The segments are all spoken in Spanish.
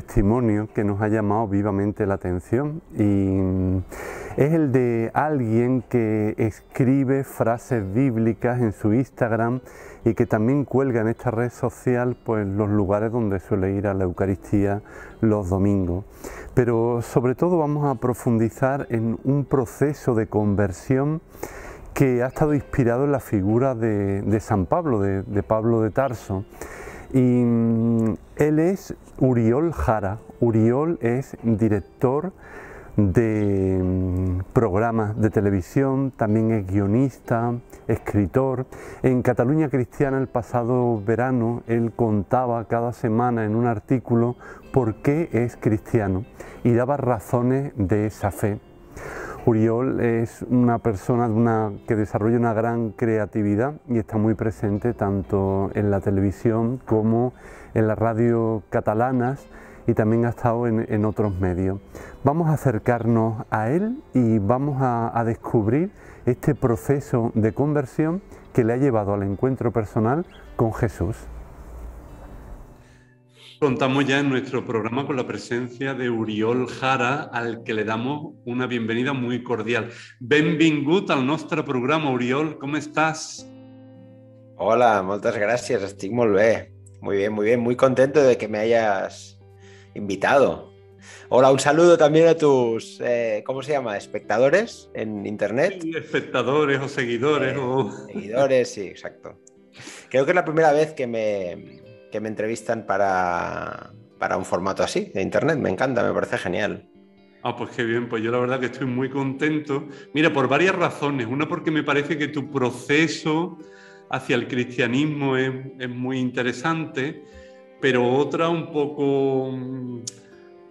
testimonio que nos ha llamado vivamente la atención y es el de alguien que escribe frases bíblicas en su Instagram y que también cuelga en esta red social pues los lugares donde suele ir a la Eucaristía los domingos. Pero sobre todo vamos a profundizar en un proceso de conversión que ha estado inspirado en la figura de, San Pablo, de Pablo de Tarso y mm, él es Uriol Jara. Uriol es director de mm, programas de televisión, también es guionista, escritor. En Cataluña Cristiana el pasado verano él contaba cada semana en un artículo por qué es cristiano y daba razones de esa fe. Juriol es una persona que desarrolla una gran creatividad y está muy presente tanto en la televisión como en las radio catalanas y también ha estado en, otros medios. Vamos a acercarnos a él y vamos a descubrir este proceso de conversión que le ha llevado al encuentro personal con Jesús. Contamos ya en nuestro programa con la presencia de Uriol Jara, al que le damos una bienvenida muy cordial. Benvingut al nuestro programa, Uriol, ¿cómo estás? Hola, muchas gracias, Estoy Muy bien, muy bien, muy contento de que me hayas invitado. Hola, un saludo también a tus, eh, ¿cómo se llama? ¿Espectadores en internet? espectadores o seguidores. Eh, o... Seguidores, sí, exacto. Creo que es la primera vez que me, que me entrevistan para, un formato así de internet. Me encanta, me parece genial. Ah, pues qué bien, pues yo la verdad que estoy muy contento. Mira, por varias razones. Una porque me parece que tu proceso hacia el cristianismo es, es muy interesante, pero otra un poco, mm,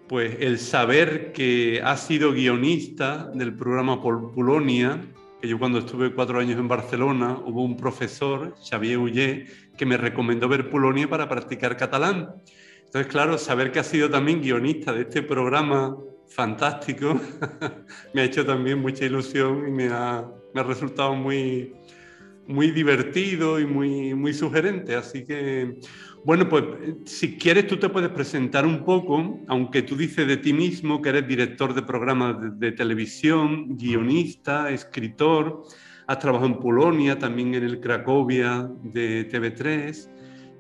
pues el saber que has sido guionista del programa Polonia que yo cuando estuve cuatro años en Barcelona hubo un profesor, Xavier Ullé, que me recomendó ver Polonia para practicar catalán. Entonces, claro, saber que ha sido también guionista de este programa fantástico me ha hecho también mucha ilusión y me ha, me ha resultado muy, muy divertido y muy, muy sugerente. Así que bueno, pues eh, si quieres tú te puedes presentar un poco, aunque tú dices de ti mismo que eres director de programas de, televisión, guionista, escritor, has trabajado en Polonia, también en el Cracovia de TV3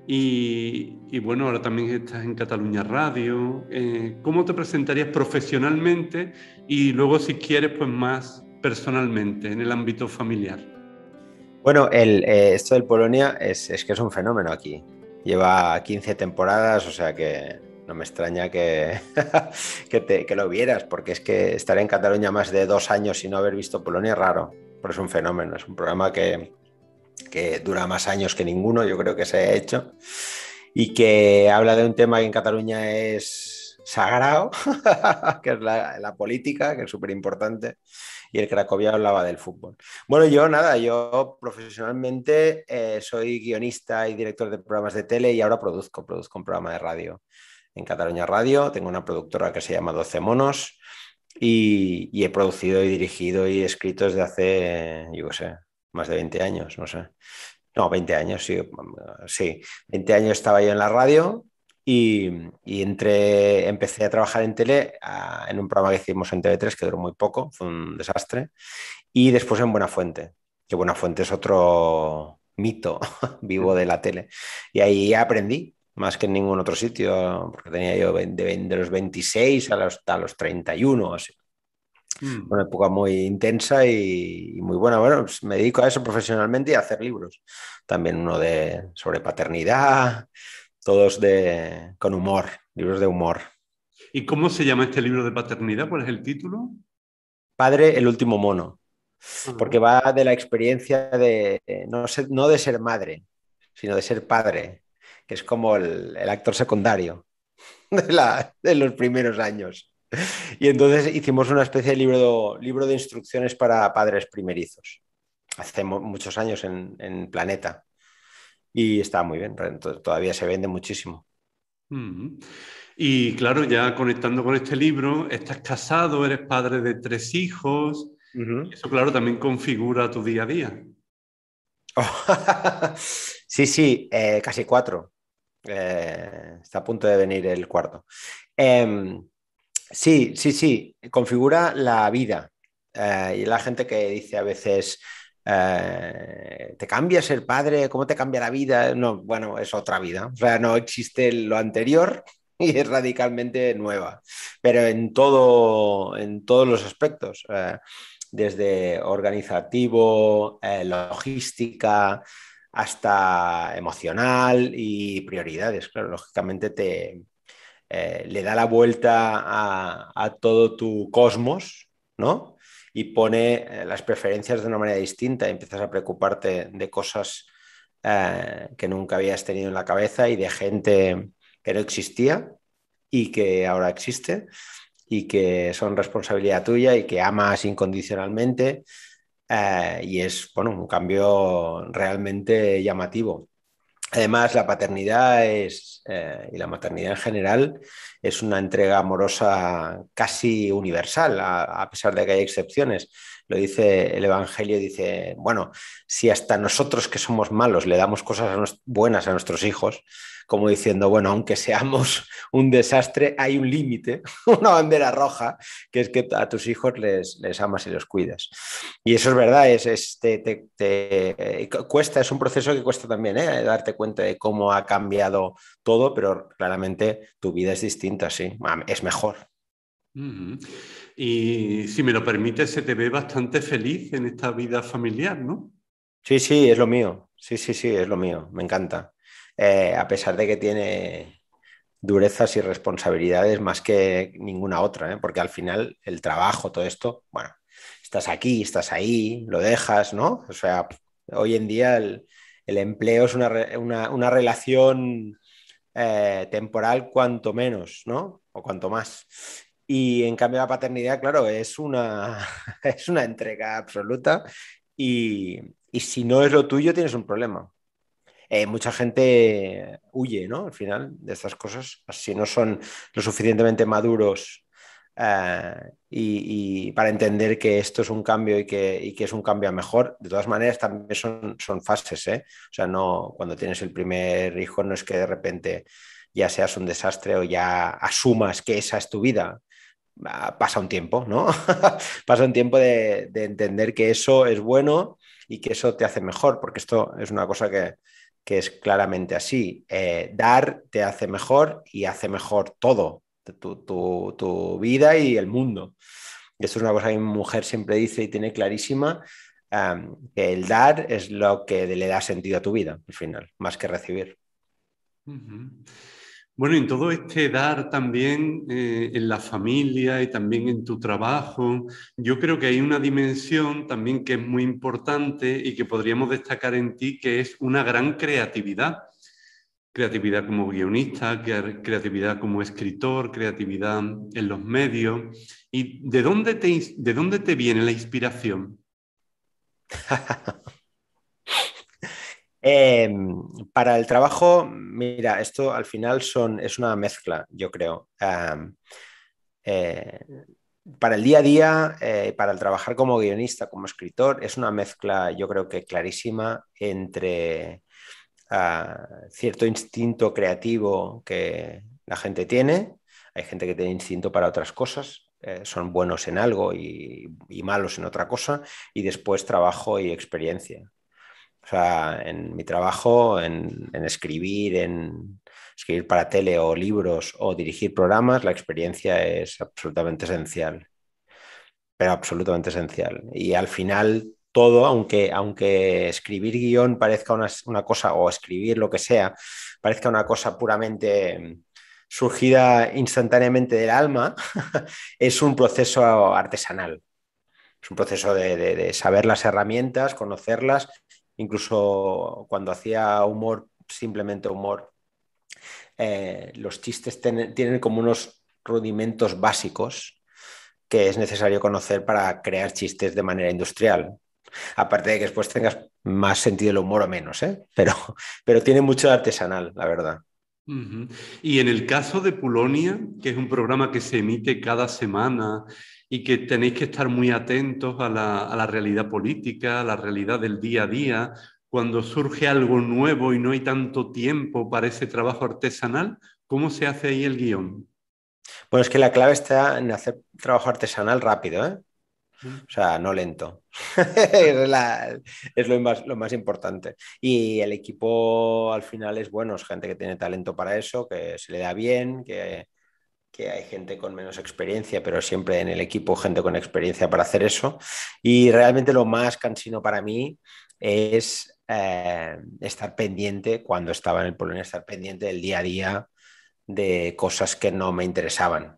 y, bueno, ahora también estás en Cataluña Radio. Eh, ¿Cómo te presentarías profesionalmente y luego si quieres pues más personalmente en el ámbito familiar? Bueno, eh, esto del Polonia es que es un fenómeno aquí. Lleva 15 temporadas, o sea que no me extraña que, que, lo vieras, porque es que estar en Cataluña más de dos años y no haber visto Polonia es raro, pero es un fenómeno, es un programa que, que dura más años que ninguno, yo creo que se ha hecho, y que habla de un tema que en Cataluña es sagrado, que es la política, que es súper importante, y el Cracovia hablaba del fútbol. Bueno, yo nada, yo profesionalmente eh, soy guionista y director de programas de tele y ahora produzco, produzco un programa de radio en Cataluña Radio, tengo una productora que se llama 12 Monos y, he producido y dirigido y escrito desde hace, yo qué sé, más de 20 años, no sé. No, 20 años, sí. Mm, sí, 20 años estaba yo en la radio, y, entre, empecé a trabajar en tele en un programa que hicimos en TV3 que duró muy poco, fue un desastre. Y después en Buenafuente, que fuente es otro mito vivo de la tele. Y ahí aprendí más que en ningún otro sitio, porque tenía yo de, los 26 a los, los 31, mm. Una época muy intensa y, muy buena. Bueno, pues me dedico a eso profesionalmente y a hacer libros. También uno de, sobre paternidad, todos de, con humor, libros de humor. ¿Y cómo se llama este libro de paternidad? ¿Cuál es el título? Padre, el último mono, ah. porque va de la experiencia de eh, no, de ser madre, sino de ser padre, que es como el, actor secundario de, los primeros años. Y entonces hicimos una especie de libro, de instrucciones para padres primerizos, hace muchos años en Planeta y está muy bien, todavía se vende muchísimo. Y claro, ya conectando con este libro, estás casado, eres padre de tres hijos, eso claro también configura tu día a día. sí, sí, eh, casi cuatro. Eh, está a punto de venir el cuarto. Em, sí, sí, sí, configura la vida. Eh, y la gente que dice a veces, eh, ¿te cambia ser padre? ¿Cómo te cambia la vida? No, bueno, es otra vida. O sea, no existe lo anterior y es radicalmente nueva, pero en, todo, en todos los aspectos, eh, desde organizativo, eh, logística, hasta emocional y prioridades. Claro, lógicamente te... le da la vuelta a todo tu cosmos, ¿no? y pone eh, las preferencias de una manera distinta y empiezas a preocuparte de cosas eh, que nunca habías tenido en la cabeza y de gente que no existía y que ahora existe y que son responsabilidad tuya y que amas incondicionalmente. Eh, y es bueno, un cambio realmente llamativo. Además, la paternidad es, eh, y la maternidad en general es una entrega amorosa casi universal, a, a pesar de que hay excepciones. Lo dice el Evangelio, dice, bueno, si hasta nosotros que somos malos le damos cosas buenas a nuestros hijos, como diciendo, bueno, aunque seamos un desastre, hay un límite, una bandera roja, que es que a tus hijos les, les amas y los cuidas. Y eso es verdad, es, este te, eh, cuesta, es un proceso que cuesta también, ¿eh? darte cuenta de cómo ha cambiado todo, pero claramente tu vida es distinta, sí, es mejor. Uh y si me lo permite, se te ve bastante feliz en esta vida familiar, ¿no? Sí, sí, es lo mío. Sí, sí, sí, es lo mío. Me encanta. Eh, a pesar de que tiene durezas y responsabilidades más que ninguna otra, ¿eh? porque al final el trabajo, todo esto, bueno, estás aquí, estás ahí, lo dejas, ¿no? O sea, hoy en día el, empleo es una, relación eh, temporal cuanto menos, ¿no? O cuanto más. Y en cambio la paternidad, claro, es una, es una entrega absoluta y, si no es lo tuyo tienes un problema. Eh, mucha gente huye, ¿no? Al final de estas cosas, si no son lo suficientemente maduros eh, y, para entender que esto es un cambio y que, es un cambio a mejor. De todas maneras, también son, son fases, ¿eh? O sea, no, cuando tienes el primer hijo no es que de repente ya seas un desastre o ya asumas que esa es tu vida. Ah, pasa un tiempo, ¿no? pasa un tiempo de, entender que eso es bueno y que eso te hace mejor, porque esto es una cosa que, es claramente así. Eh, dar te hace mejor y hace mejor todo, tu, vida y el mundo. Y esto es una cosa que mi mujer siempre dice y tiene clarísima, que el dar es lo que le da sentido a tu vida, al final, más que recibir. Bueno, en todo este dar también eh, en la familia y también en tu trabajo, yo creo que hay una dimensión también que es muy importante y que podríamos destacar en ti, que es una gran creatividad. Creatividad como guionista, creatividad como escritor, creatividad en los medios. ¿Y de dónde te, de dónde te viene la inspiración? Em, para el trabajo, mira, esto al final son, es una mezcla, yo creo. Eh, para el día a día, eh, para el trabajar como guionista, como escritor, es una mezcla, yo creo que clarísima, entre ah, cierto instinto creativo que la gente tiene. Hay gente que tiene instinto para otras cosas, eh, son buenos en algo y, malos en otra cosa, y después trabajo y experiencia. O sea, en mi trabajo, en, escribir, en escribir para tele o libros o dirigir programas, la experiencia es absolutamente esencial. Pero absolutamente esencial. Y al final todo, aunque, aunque escribir guión parezca una, cosa, o escribir lo que sea, parezca una cosa puramente surgida instantáneamente del alma, es un proceso artesanal. Es un proceso de saber las herramientas, conocerlas Incluso cuando hacía humor, simplemente humor, eh, los chistes tienen como unos rudimentos básicos que es necesario conocer para crear chistes de manera industrial. Aparte de que después tengas más sentido del humor o menos, ¿eh? pero, pero tiene mucho de artesanal, la verdad. Y en el caso de Pulonia, que es un programa que se emite cada semana y que tenéis que estar muy atentos a la, realidad política, a la realidad del día a día, cuando surge algo nuevo y no hay tanto tiempo para ese trabajo artesanal, ¿cómo se hace ahí el guión? Bueno, es que la clave está en hacer trabajo artesanal rápido, ¿eh? Mm. O sea, no lento. es, lo, más, lo más importante. Y el equipo al final es bueno, es gente que tiene talento para eso, que se le da bien, que, que hay gente con menos experiencia, pero siempre en el equipo gente con experiencia para hacer eso. Y realmente lo más cansino para mí es eh, estar pendiente, cuando estaba en el Polonia, estar pendiente del día a día de cosas que no me interesaban.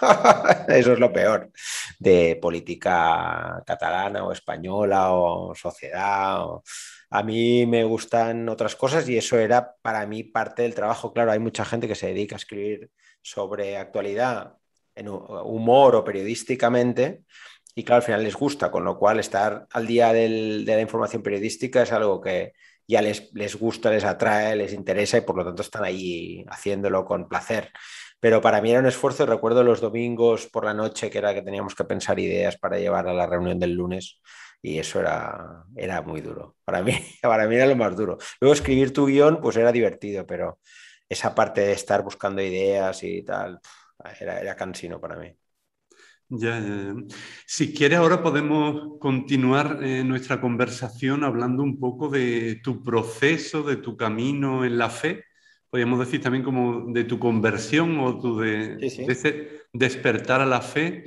eso es lo peor de política catalana o española o sociedad. A mí me gustan otras cosas y eso era para mí parte del trabajo. Claro, hay mucha gente que se dedica a escribir sobre actualidad, en humor o periodísticamente, y claro, al final les gusta, con lo cual estar al día de la información periodística es algo que ya les, les, gusta, les atrae, les interesa y por lo tanto están ahí haciéndolo con placer pero para mí era un esfuerzo. Recuerdo los domingos por la noche que era que teníamos que pensar ideas para llevar a la reunión del lunes y eso era, era muy duro. Para mí, para mí era lo más duro. Luego escribir tu guión pues era divertido, pero esa parte de estar buscando ideas y tal era, cansino para mí. Ya, Si quieres ahora podemos continuar eh, nuestra conversación hablando un poco de tu proceso, de tu camino en la fe podríamos decir también como de tu conversión o tu de, despertar a la fe.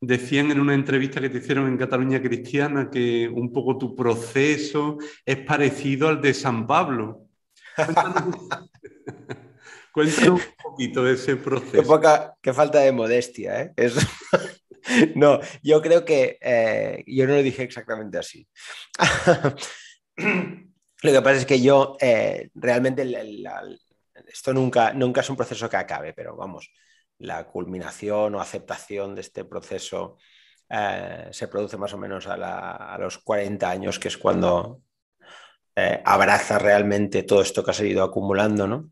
Decían en una entrevista que te hicieron en Cataluña Cristiana que un poco tu proceso es parecido al de San Pablo. Cuéntanos, un poquito de ese proceso. Qué, falta de modestia, ¿eh? No, yo creo que eh, yo no lo dije exactamente así. lo que pasa es que yo eh, realmente esto nunca, nunca es un proceso que acabe, pero vamos, la culminación o aceptación de este proceso eh, se produce más o menos a, los 40 años, que es cuando eh, abraza realmente todo esto que ha ido acumulando, ¿no?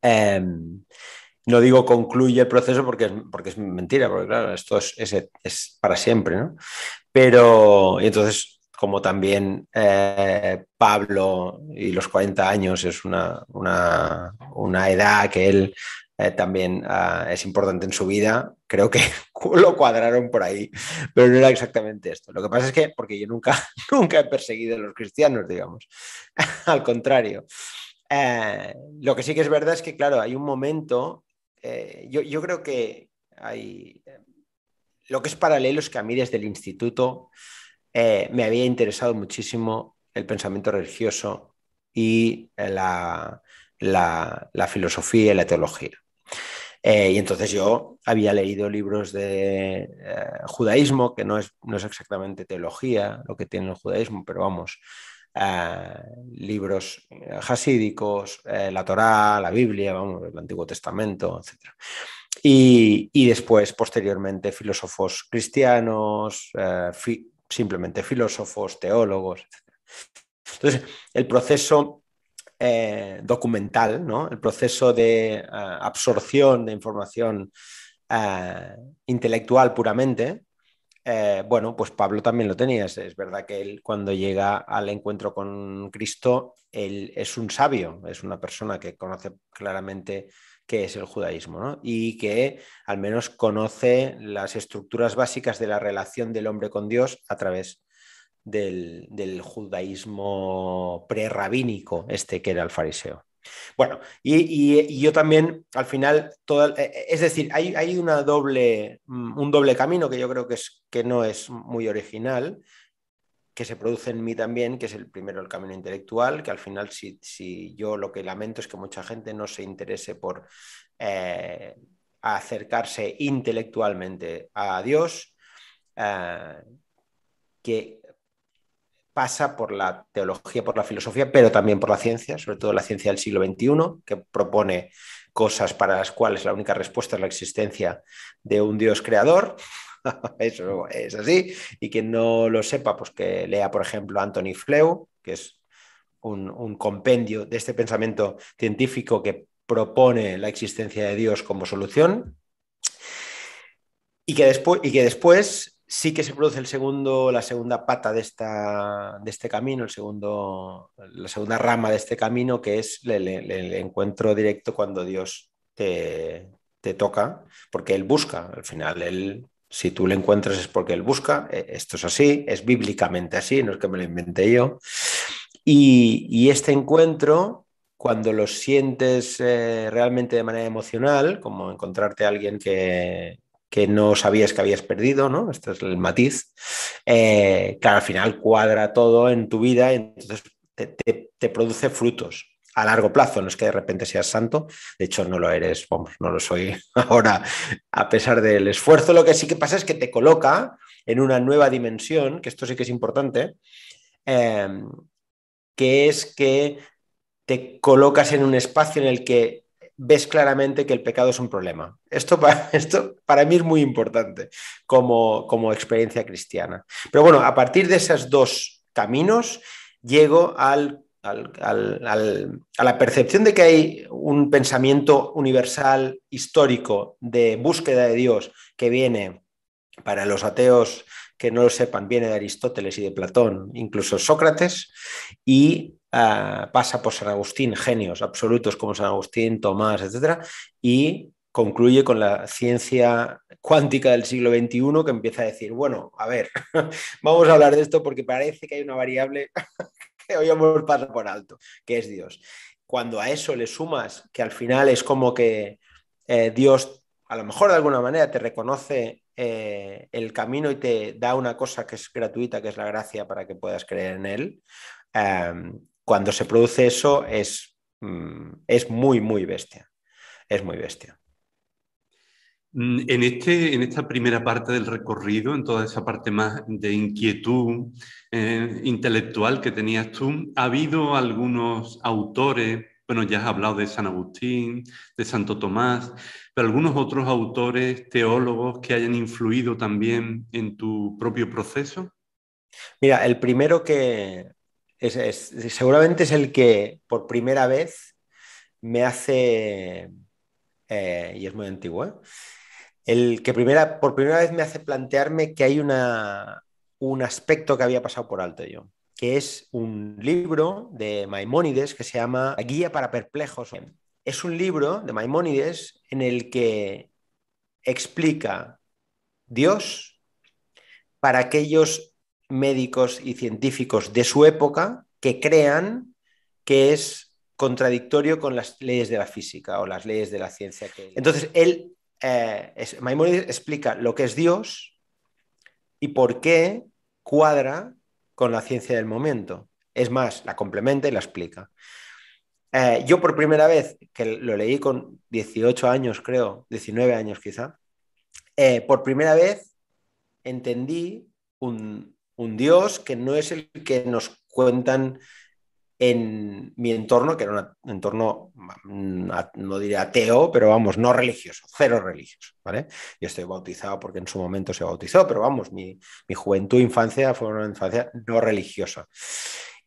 Em, no digo concluye el proceso porque es, porque es mentira, porque claro, esto es, para siempre, ¿no? Pero, y entonces como también eh, Pablo y los 40 años es una, edad que él eh, también ah, es importante en su vida. Creo que lo cuadraron por ahí, pero no era exactamente esto. Lo que pasa es que, porque yo nunca, nunca he perseguido a los cristianos, digamos, al contrario. Eh, lo que sí que es verdad es que, claro, hay un momento, yo, yo, creo que hay... Lo que es paralelo es que a mí desde el instituto eh, me había interesado muchísimo el pensamiento religioso y eh, la, filosofía y la teología. Eh, y entonces yo había leído libros de judaísmo, que no es, no es, exactamente teología lo que tiene el judaísmo, pero vamos, libros jasídicos, la Torá, la Biblia, vamos, el Antiguo Testamento, etc. Y, después, posteriormente, filósofos cristianos, simplemente filósofos, teólogos, Entonces, el proceso eh, documental, ¿no? el proceso de eh, absorción de información eh, intelectual puramente, bueno, pues Pablo también lo tenía. Es, verdad que él cuando llega al encuentro con Cristo, él es un sabio, es una persona que conoce claramente qué es el judaísmo, Y que al menos conoce las estructuras básicas de la relación del hombre con Dios a través del, judaísmo prerrabínico, este que era el fariseo. Bueno, y, yo también al final, eh, es decir, hay, hay, una doble, mm, un doble camino que yo creo que, es, que no es muy original, que se produce en mí también, que es el primero el camino intelectual, que al final si, yo lo que lamento es que mucha gente no se interese por eh, acercarse intelectualmente a Dios, eh, que pasa por la teología, por la filosofía, pero también por la ciencia, sobre todo la ciencia del siglo XXI, que propone cosas para las cuales la única respuesta es la existencia de un Dios creador. Eso es así. Y quien no lo sepa, pues que lea, por ejemplo, Anthony Fleu, que es un, compendio de este pensamiento científico que propone la existencia de Dios como solución. Y que, después, y que después sí que se produce el segundo, la segunda pata de, esta, de este camino, el segundo, la segunda rama de este camino, que es el, encuentro directo cuando Dios te, te, toca, porque Él busca, al final Él si tú le encuentras es porque él busca, eh, esto es así, es bíblicamente así, no es que me lo inventé yo. Y, este encuentro, cuando lo sientes eh, realmente de manera emocional, como encontrarte a alguien que, no sabías que habías perdido, ¿no? Este es el matiz. que eh, al final cuadra todo en tu vida y entonces te produce frutos a largo plazo, no es que de repente seas santo, de hecho no lo eres, no lo soy ahora, a pesar del esfuerzo, lo que sí que pasa es que te coloca en una nueva dimensión, que esto sí que es importante, em, que es que te colocas en un espacio en el que ves claramente que el pecado es un problema. Esto para, esto para mí es muy importante como, como experiencia cristiana. Pero bueno, a partir de esos dos caminos, llego al a la percepción de que hay un pensamiento universal histórico de búsqueda de Dios que viene para los ateos que no lo sepan, viene de Aristóteles y de Platón, incluso Sócrates, y ah, pasa por San Agustín, genios absolutos como San Agustín, Tomás, etc., y concluye con la ciencia cuántica del siglo XXI que empieza a decir, bueno, a ver, vamos a hablar de esto porque parece que hay una variable que me pasa por alto, que es Dios. Cuando a eso le sumas que al final es como que eh, Dios, a lo mejor de alguna manera, te reconoce eh, el camino y te da una cosa que es gratuita, que es la gracia para que puedas creer en Él, em, cuando se produce eso es, mm, es muy, muy bestia. Es muy bestia. Mm, este, en, esta primera parte del recorrido, en toda esa parte más de inquietud eh, intelectual que tenías tú, ha habido algunos autores, bueno, ya has hablado de San Agustín, de Santo Tomás, pero algunos otros autores, teólogos que hayan influido también en tu propio proceso. Mira, el primero que seguramente es el que por primera vez me hace, eh, y es muy antiguo, ¿eh? el que primera, por primera vez me hace plantearme que hay una, un aspecto que había pasado por alto yo, que es un libro de Maimónides que se llama Guía para Perplejos. Es un libro de Maimónides en el que explica Dios para aquellos médicos y científicos de su época que crean que es contradictorio con las leyes de la física o las leyes de la ciencia. Entonces, él eh, explica lo que es Dios y por qué cuadra con la ciencia del momento. Es más, la complementa y la explica. Eh, yo por primera vez, que lo leí con 18 años, creo, 19 años quizá, eh, por primera vez entendí un, Dios que no es el que nos cuentan en mi entorno, que era un entorno, mm, no diré ateo, pero vamos, no religioso, cero religiosos ¿vale? Yo estoy bautizado porque en su momento se bautizó, pero vamos, mi, mi juventud, infancia fue una infancia no religiosa.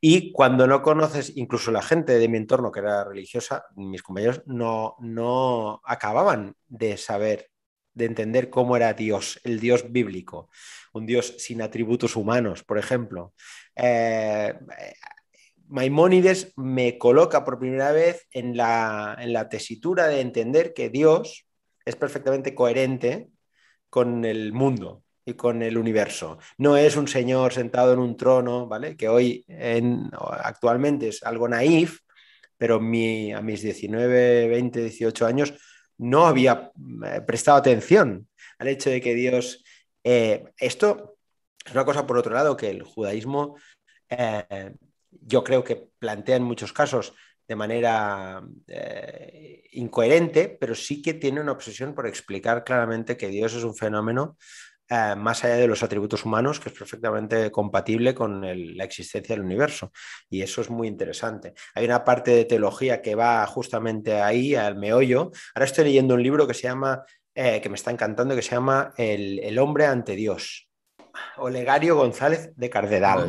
Y cuando no conoces, incluso la gente de mi entorno que era religiosa, mis compañeros no, no acababan de saber, de entender cómo era Dios, el Dios bíblico, un Dios sin atributos humanos, por ejemplo. Eh, Maimónides me coloca por primera vez en la, tesitura de entender que Dios es perfectamente coherente con el mundo, y con el universo. No es un señor sentado en un trono, ¿vale? Que hoy en, actualmente es algo naif, pero a mis 19, 20, 18 años no había eh, prestado atención al hecho de que Dios... Eh, esto es una cosa, por otro lado, que el judaísmo eh, yo creo que plantea en muchos casos de manera eh, incoherente, pero sí que tiene una obsesión por explicar claramente que Dios es un fenómeno eh, más allá de los atributos humanos, que es perfectamente compatible con la existencia del universo. Y eso es muy interesante. Hay una parte de teología que va justamente ahí, al meollo. Ahora estoy leyendo un libro que se llama, eh, que me está encantando, que se llama El, hombre ante Dios. Olegario González de Cardedal.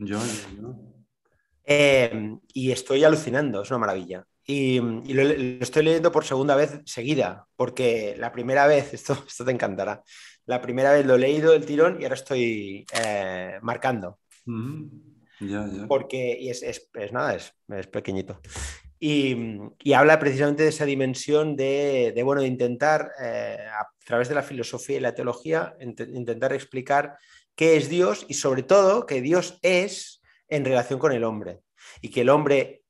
Yo, eh, y estoy alucinando, es una maravilla. Y, lo, estoy leyendo por segunda vez seguida, porque la primera vez, esto, esto te encantará, la primera vez lo he leído del tirón y ahora estoy eh, marcando. Mm-hmm. Porque es, nada, es, es pequeñito. Y, habla precisamente de esa dimensión de, bueno, de intentar, eh, a través de la filosofía y la teología, intentar explicar qué es Dios y sobre todo que Dios es en relación con el hombre y que el hombre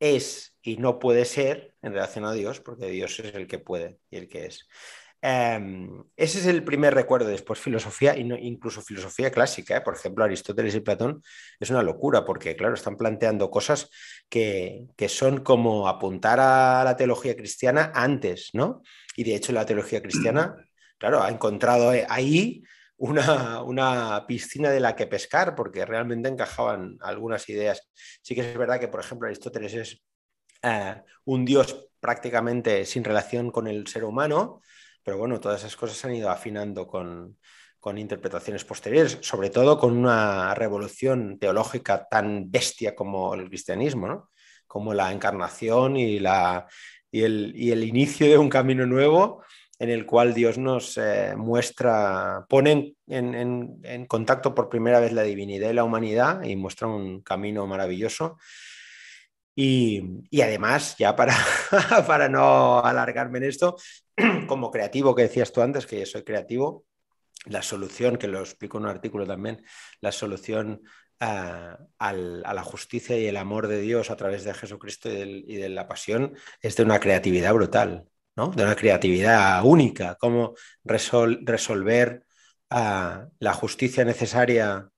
es y no puede ser en relación a Dios porque Dios es el que puede y el que es. Em, ese es el primer recuerdo. Después filosofía, incluso filosofía clásica, ¿eh? por ejemplo, Aristóteles y Platón, es una locura porque, claro, están planteando cosas que, que, son como apuntar a la teología cristiana antes, ¿no? Y de hecho la teología cristiana, claro, ha encontrado ahí una, piscina de la que pescar, porque realmente encajaban algunas ideas. Sí que es verdad que, por ejemplo, Aristóteles es eh, un dios prácticamente sin relación con el ser humano, pero bueno, todas esas cosas se han ido afinando con, interpretaciones posteriores, sobre todo con una revolución teológica tan bestia como el cristianismo, como la encarnación y, la, y el inicio de un camino nuevo en el cual Dios nos eh, muestra, pone en, contacto por primera vez la divinidad y la humanidad y muestra un camino maravilloso. Y, además, ya para, para no alargarme en esto, como creativo que decías tú antes, que yo soy creativo, la solución, que lo explico en un artículo también, la solución eh, a, la justicia y el amor de Dios a través de Jesucristo y de la pasión es de una creatividad brutal de una creatividad única, cómo resolver ah, la justicia necesaria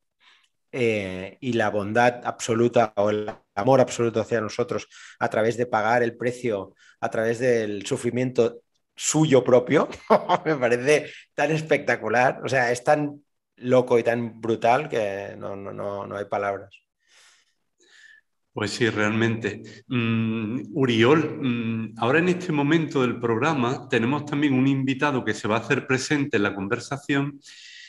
eh, y la bondad absoluta o el amor absoluto hacia nosotros a través de pagar el precio, a través del sufrimiento suyo propio, me parece tan espectacular, o sea, es tan loco y tan brutal que no, no, no, no hay palabras. Pues sí, realmente. Mm, Uriol, mm, ahora en este momento del programa tenemos también un invitado que se va a hacer presente en la conversación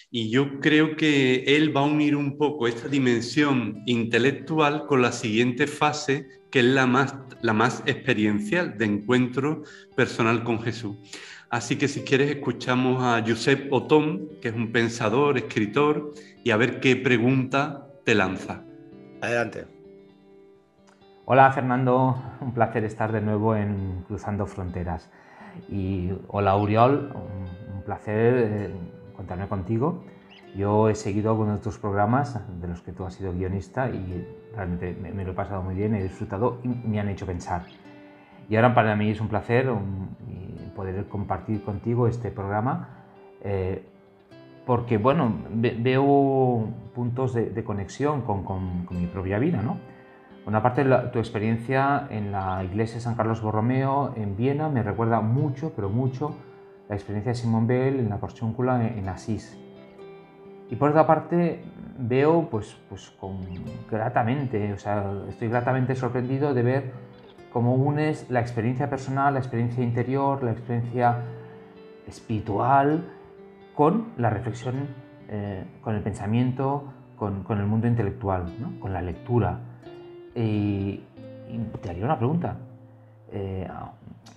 y yo creo que él va a unir un poco esta dimensión intelectual con la siguiente fase, que es la más, la más experiencial de encuentro personal con Jesús. Así que si quieres escuchamos a Josep Otón, que es un pensador, escritor, y a ver qué pregunta te lanza. Adelante. Hola Fernando, un placer estar de nuevo en Cruzando Fronteras. Y hola Uriol, un placer eh, contarme contigo. Yo he seguido algunos de tus programas de los que tú has sido guionista y realmente me, lo he pasado muy bien, he disfrutado y me han hecho pensar. Y ahora para mí es un placer um, poder compartir contigo este programa eh, porque, bueno, veo puntos de, conexión con, mi propia vida, ¿no? una aparte de tu experiencia en la iglesia San Carlos Borromeo en Viena me recuerda mucho, pero mucho, la experiencia de Simón Bell en la Porchúncula en, Asís. Y por otra parte, veo pues, pues con, gratamente, o sea, estoy gratamente sorprendido de ver cómo unes la experiencia personal, la experiencia interior, la experiencia espiritual con la reflexión, eh, con el pensamiento, con, el mundo intelectual, con la lectura. Y, te haría una pregunta. Eh,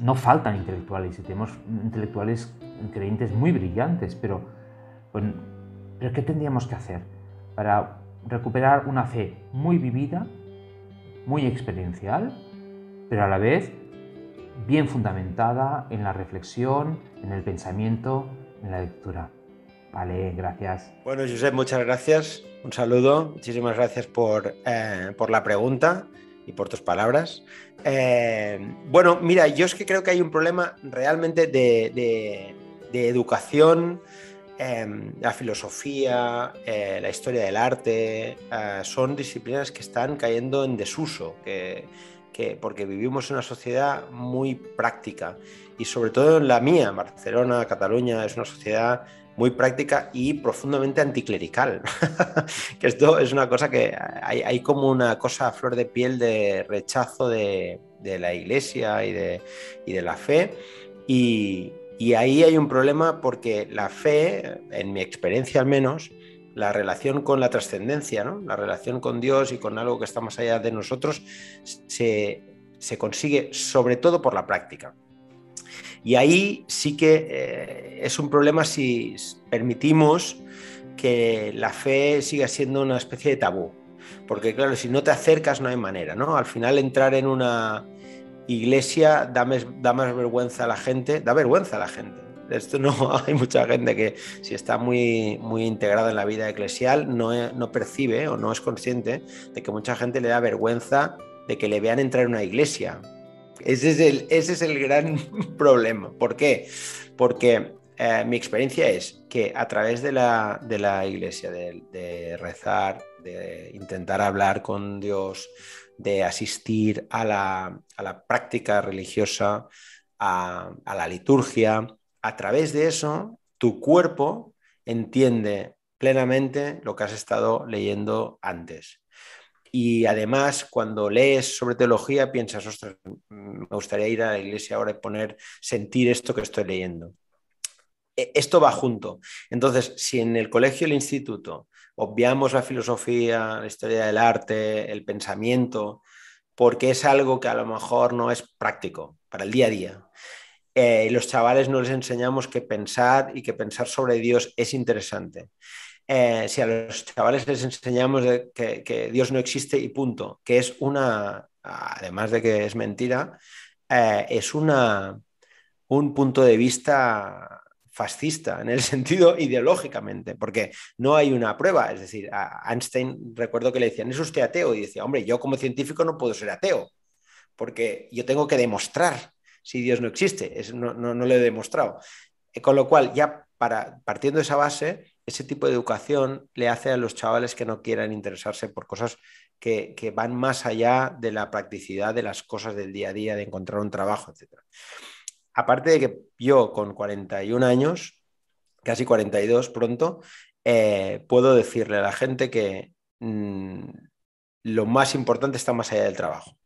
no faltan intelectuales y tenemos intelectuales creyentes muy brillantes, pero, pues, pero ¿qué tendríamos que hacer para recuperar una fe muy vivida, muy experiencial, pero a la vez bien fundamentada en la reflexión, en el pensamiento, en la lectura? Vale, gracias. Bueno, José, muchas gracias. Un saludo. Muchísimas gracias por, eh, por la pregunta y por tus palabras. Eh, bueno, mira, yo es que creo que hay un problema realmente de, educación. Em, la filosofía, eh, la historia del arte, son disciplinas que están cayendo en desuso, que, porque vivimos en una sociedad muy práctica y sobre todo en la mía, Barcelona, Cataluña, es una sociedad muy práctica y profundamente anticlerical. que esto es una cosa que hay, como una cosa a flor de piel de rechazo de, la iglesia y de, y de la fe. Y, ahí hay un problema porque la fe, en mi experiencia al menos, la relación con la trascendencia, ¿no? la relación con Dios y con algo que está más allá de nosotros, se consigue sobre todo por la práctica. Y ahí sí que eh, es un problema si permitimos que la fe siga siendo una especie de tabú. Porque claro, si no te acercas no hay manera, ¿no? Al final entrar en una iglesia da, da más vergüenza a la gente, da vergüenza a la gente. Esto no hay mucha gente que si está muy, muy integrada en la vida eclesial no, no percibe o no es consciente de que mucha gente le da vergüenza de que le vean entrar en una iglesia, ese es el, gran problema. ¿Por qué? Porque eh, mi experiencia es que a través de la, iglesia, de, rezar, de intentar hablar con Dios, de asistir a la, práctica religiosa, a la liturgia, a través de eso, tu cuerpo entiende plenamente lo que has estado leyendo antes. Y además, cuando lees sobre teología, piensas, ostras, me gustaría ir a la iglesia ahora y poner, sentir esto que estoy leyendo. E, esto va junto. Entonces, si en el colegio, el instituto, obviamos la filosofía, la historia del arte, el pensamiento, porque es algo que a lo mejor no es práctico para el día a día. Eh, los chavales no les enseñamos que pensar y que pensar sobre Dios es interesante. Eh, si a los chavales les enseñamos que, que, Dios no existe y punto, que es una, además de que es mentira, eh, es una, un punto de vista fascista en el sentido ideológicamente, porque no hay una prueba. Es decir, a Einstein recuerdo que le decían, ¿es usted ateo? Y decía, hombre, yo como científico no puedo ser ateo, porque yo tengo que demostrar si Dios no existe. Es, no, no, lo he demostrado. Eh, con lo cual, ya para, partiendo de esa base, ese tipo de educación le hace a los chavales que no quieran interesarse por cosas que, van más allá de la practicidad de las cosas del día a día, de encontrar un trabajo, etc. Aparte de que yo con 41 años, casi 42 pronto, eh, puedo decirle a la gente que mm, lo más importante está más allá del trabajo.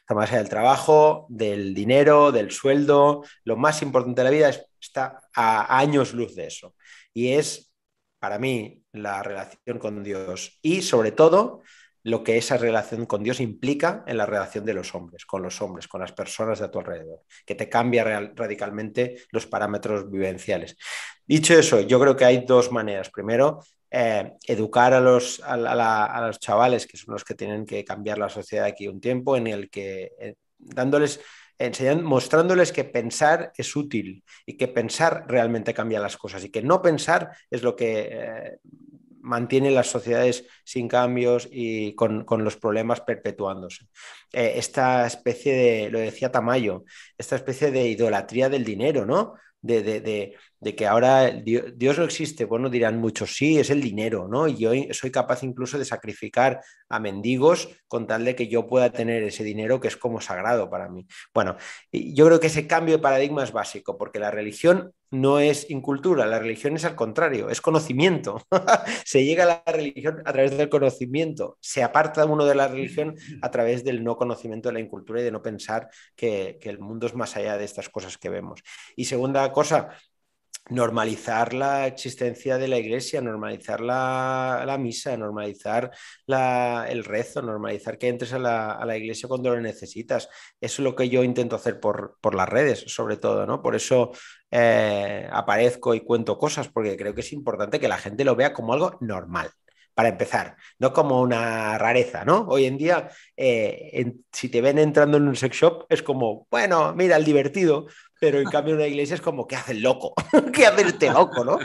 Está más allá del trabajo, del dinero, del sueldo. Lo más importante de la vida está a años luz de eso. Y es para mí la relación con Dios y sobre todo lo que esa relación con Dios implica en la relación de los hombres, con los hombres, con las personas de tu alrededor, que te cambia radicalmente los parámetros vivenciales. Dicho eso, yo creo que hay dos maneras. Primero, eh, educar a los, a, los, chavales, que son los que tienen que cambiar la sociedad aquí un tiempo, en el que eh, dándoles mostrándoles que pensar es útil y que pensar realmente cambia las cosas y que no pensar es lo que eh, mantiene las sociedades sin cambios y con, los problemas perpetuándose. Eh, esta especie de, lo decía Tamayo, esta especie de idolatría del dinero, ¿no? de, de que ahora Dios, no existe. Bueno, dirán muchos, sí, es el dinero, ¿no? Y yo soy capaz incluso de sacrificar a mendigos con tal de que yo pueda tener ese dinero que es como sagrado para mí. Bueno, yo creo que ese cambio de paradigma es básico, porque la religión no es incultura, la religión es al contrario, es conocimiento. se llega a la religión a través del conocimiento, se aparta uno de la religión a través del no conocimiento de la incultura y de no pensar que el mundo es más allá de estas cosas que vemos. Y segunda cosa, normalizar la existencia de la iglesia, normalizar la, misa, normalizar el rezo, normalizar que entres a la, iglesia cuando lo necesitas. Eso es lo que yo intento hacer por, las redes, sobre todo, ¿no? Por eso eh, aparezco y cuento cosas, porque creo que es importante que la gente lo vea como algo normal para empezar, no como una rareza, ¿no? Hoy en día, eh, si te ven entrando en un sex shop, es como, bueno, mira, el divertido, pero en cambio en una iglesia es como, que hace loco? que hace este loco, no?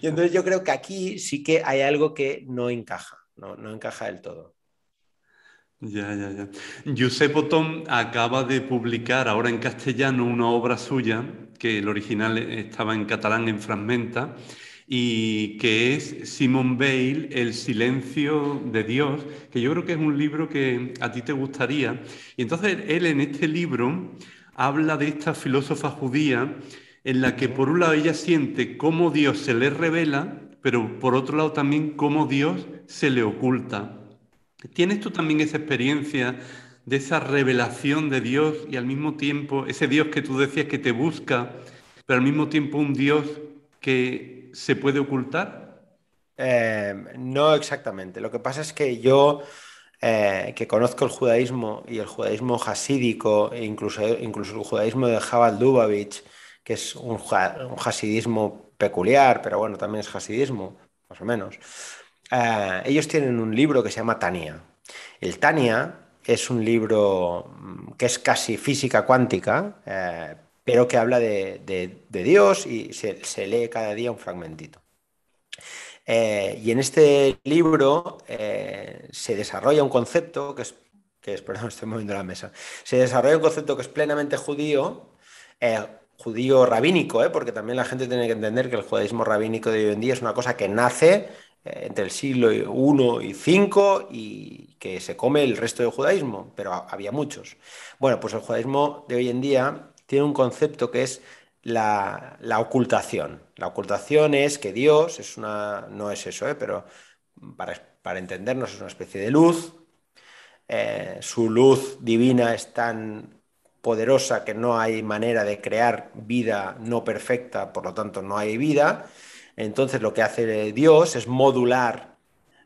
Y entonces yo creo que aquí sí que hay algo que no encaja, no, encaja del todo. Ya, ya, ya. Giuseppe Tom acaba de publicar ahora en castellano una obra suya, que el original estaba en catalán en fragmenta, y que es Simon Bale, El silencio de Dios, que yo creo que es un libro que a ti te gustaría. Y entonces él en este libro habla de esta filósofa judía en la que por un lado ella siente cómo Dios se le revela, pero por otro lado también cómo Dios se le oculta. ¿Tienes tú también esa experiencia de esa revelación de Dios y al mismo tiempo ese Dios que tú decías que te busca, pero al mismo tiempo un Dios que se puede ocultar? Eh, no exactamente. Lo que pasa es que yo eh, que conozco el judaísmo y el judaísmo hasídico, e incluso, incluso el judaísmo de Jabal Lubavitch, que es un, hasidismo peculiar, pero bueno, también es hasidismo, más o menos. Eh, ellos tienen un libro que se llama Tania. El Tania es un libro mm, que es casi física cuántica, eh, pero que habla de, Dios y se lee cada día un fragmentito. Eh, y en este libro eh, se desarrolla un concepto que es, que es, perdón, estoy moviendo la mesa, se desarrolla un concepto que es plenamente judío, eh, judío rabínico, porque también la gente tiene que entender que el judaísmo rabínico de hoy en día es una cosa que nace entre el siglo I y V y que se come el resto del judaísmo, pero había muchos. Bueno, pues el judaísmo de hoy en día tiene un concepto que es la, ocultación. La ocultación es que Dios es una, no es eso, ¿eh? pero para, entendernos es una especie de luz. Eh, su luz divina es tan poderosa que no hay manera de crear vida no perfecta, por lo tanto no hay vida. Entonces lo que hace Dios es modular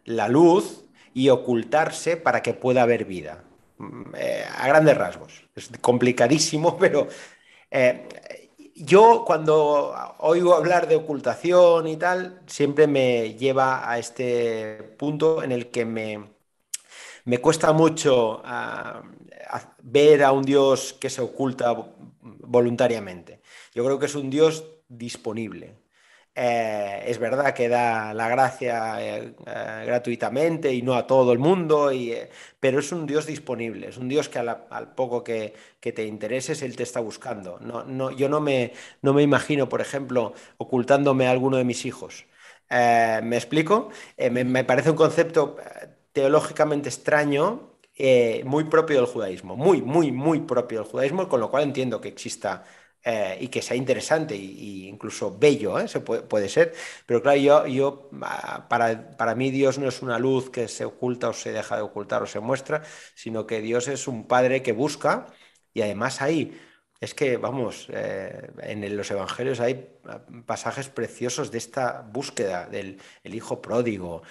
la luz y ocultarse para que pueda haber vida. Mm, eh, a grandes rasgos. Es complicadísimo, pero yo cuando oigo hablar de ocultación y tal, siempre me lleva a este punto en el que me, cuesta mucho ah, ver a un Dios que se oculta voluntariamente. Yo creo que es un Dios disponible, eh, es verdad que da la gracia eh, eh, gratuitamente y no a todo el mundo, pero es un Dios disponible, es un Dios que al poco que, te intereses, Él te está buscando. No, yo no me, no me imagino, por ejemplo, ocultándome a alguno de mis hijos. ¿Me explico? Me, me, parece un concepto teológicamente extraño, muy propio del judaísmo, muy, muy, muy propio del judaísmo, con lo cual entiendo que exista eh, y que sea interesante e incluso bello, ¿eh? puede, ser. Pero claro, yo, yo ah, para, mí Dios no es una luz que se oculta o se deja de ocultar o se muestra, sino que Dios es un Padre que busca y además ahí... Es que, vamos, eh, en los evangelios hay ah, pasajes preciosos de esta búsqueda del hijo pródigo,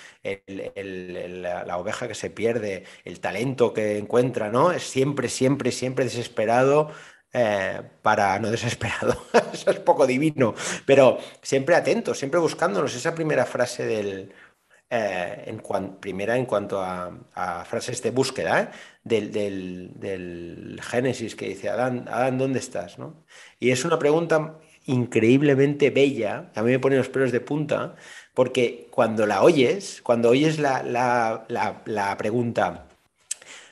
la oveja que se pierde, el talento que encuentra, ¿no? Es siempre, siempre, siempre desesperado eh, para no desesperado. Eso es poco divino, pero siempre atentos, siempre buscándonos. Esa primera frase del... Eh, en primera en cuanto a, frases de búsqueda ¿eh? del, Génesis que dice, Adán, Adán, ¿dónde estás? Y es una pregunta increíblemente bella, a mí me pone los pelos de punta, porque cuando la oyes, cuando oyes la, la pregunta,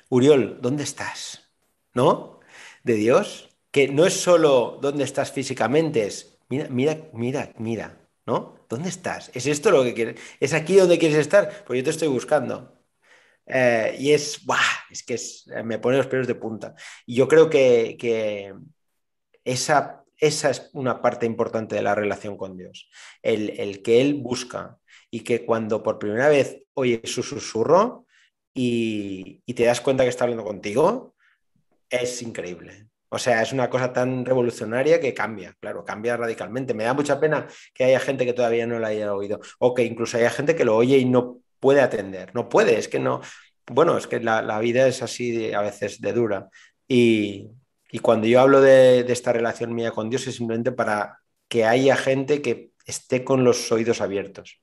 Uriol, ¿dónde estás? ¿No? De Dios, no es solo dónde estás físicamente, es mira, mira, mira, mira, ¿no? ¿Dónde estás? ¿Es esto lo que quieres? ¿Es aquí donde quieres estar? Pues yo te estoy buscando. Eh, y es, ¡buah! es que eh, me pone los pelos de punta. Y yo creo que, que esa, es una parte importante de la relación con Dios, el, que Él busca y que cuando por primera vez oyes su susurro y, y te das cuenta que está hablando contigo, es increíble. O sea, es una cosa tan revolucionaria que cambia, claro, cambia radicalmente. Me da mucha pena que haya gente que todavía no la haya oído o que incluso haya gente que lo oye y no puede atender. No puede, es que no. Bueno, es que la, vida es así a veces de dura. Y, cuando yo hablo de, de, esta relación mía con Dios es simplemente para que haya gente que esté con los oídos abiertos,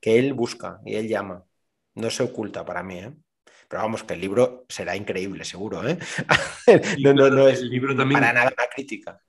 que Él busca y Él llama. No se oculta para mí. ¿eh? Pero vamos, que el libro será increíble, seguro. ¿eh? no, no, no es libro también... para nada una crítica.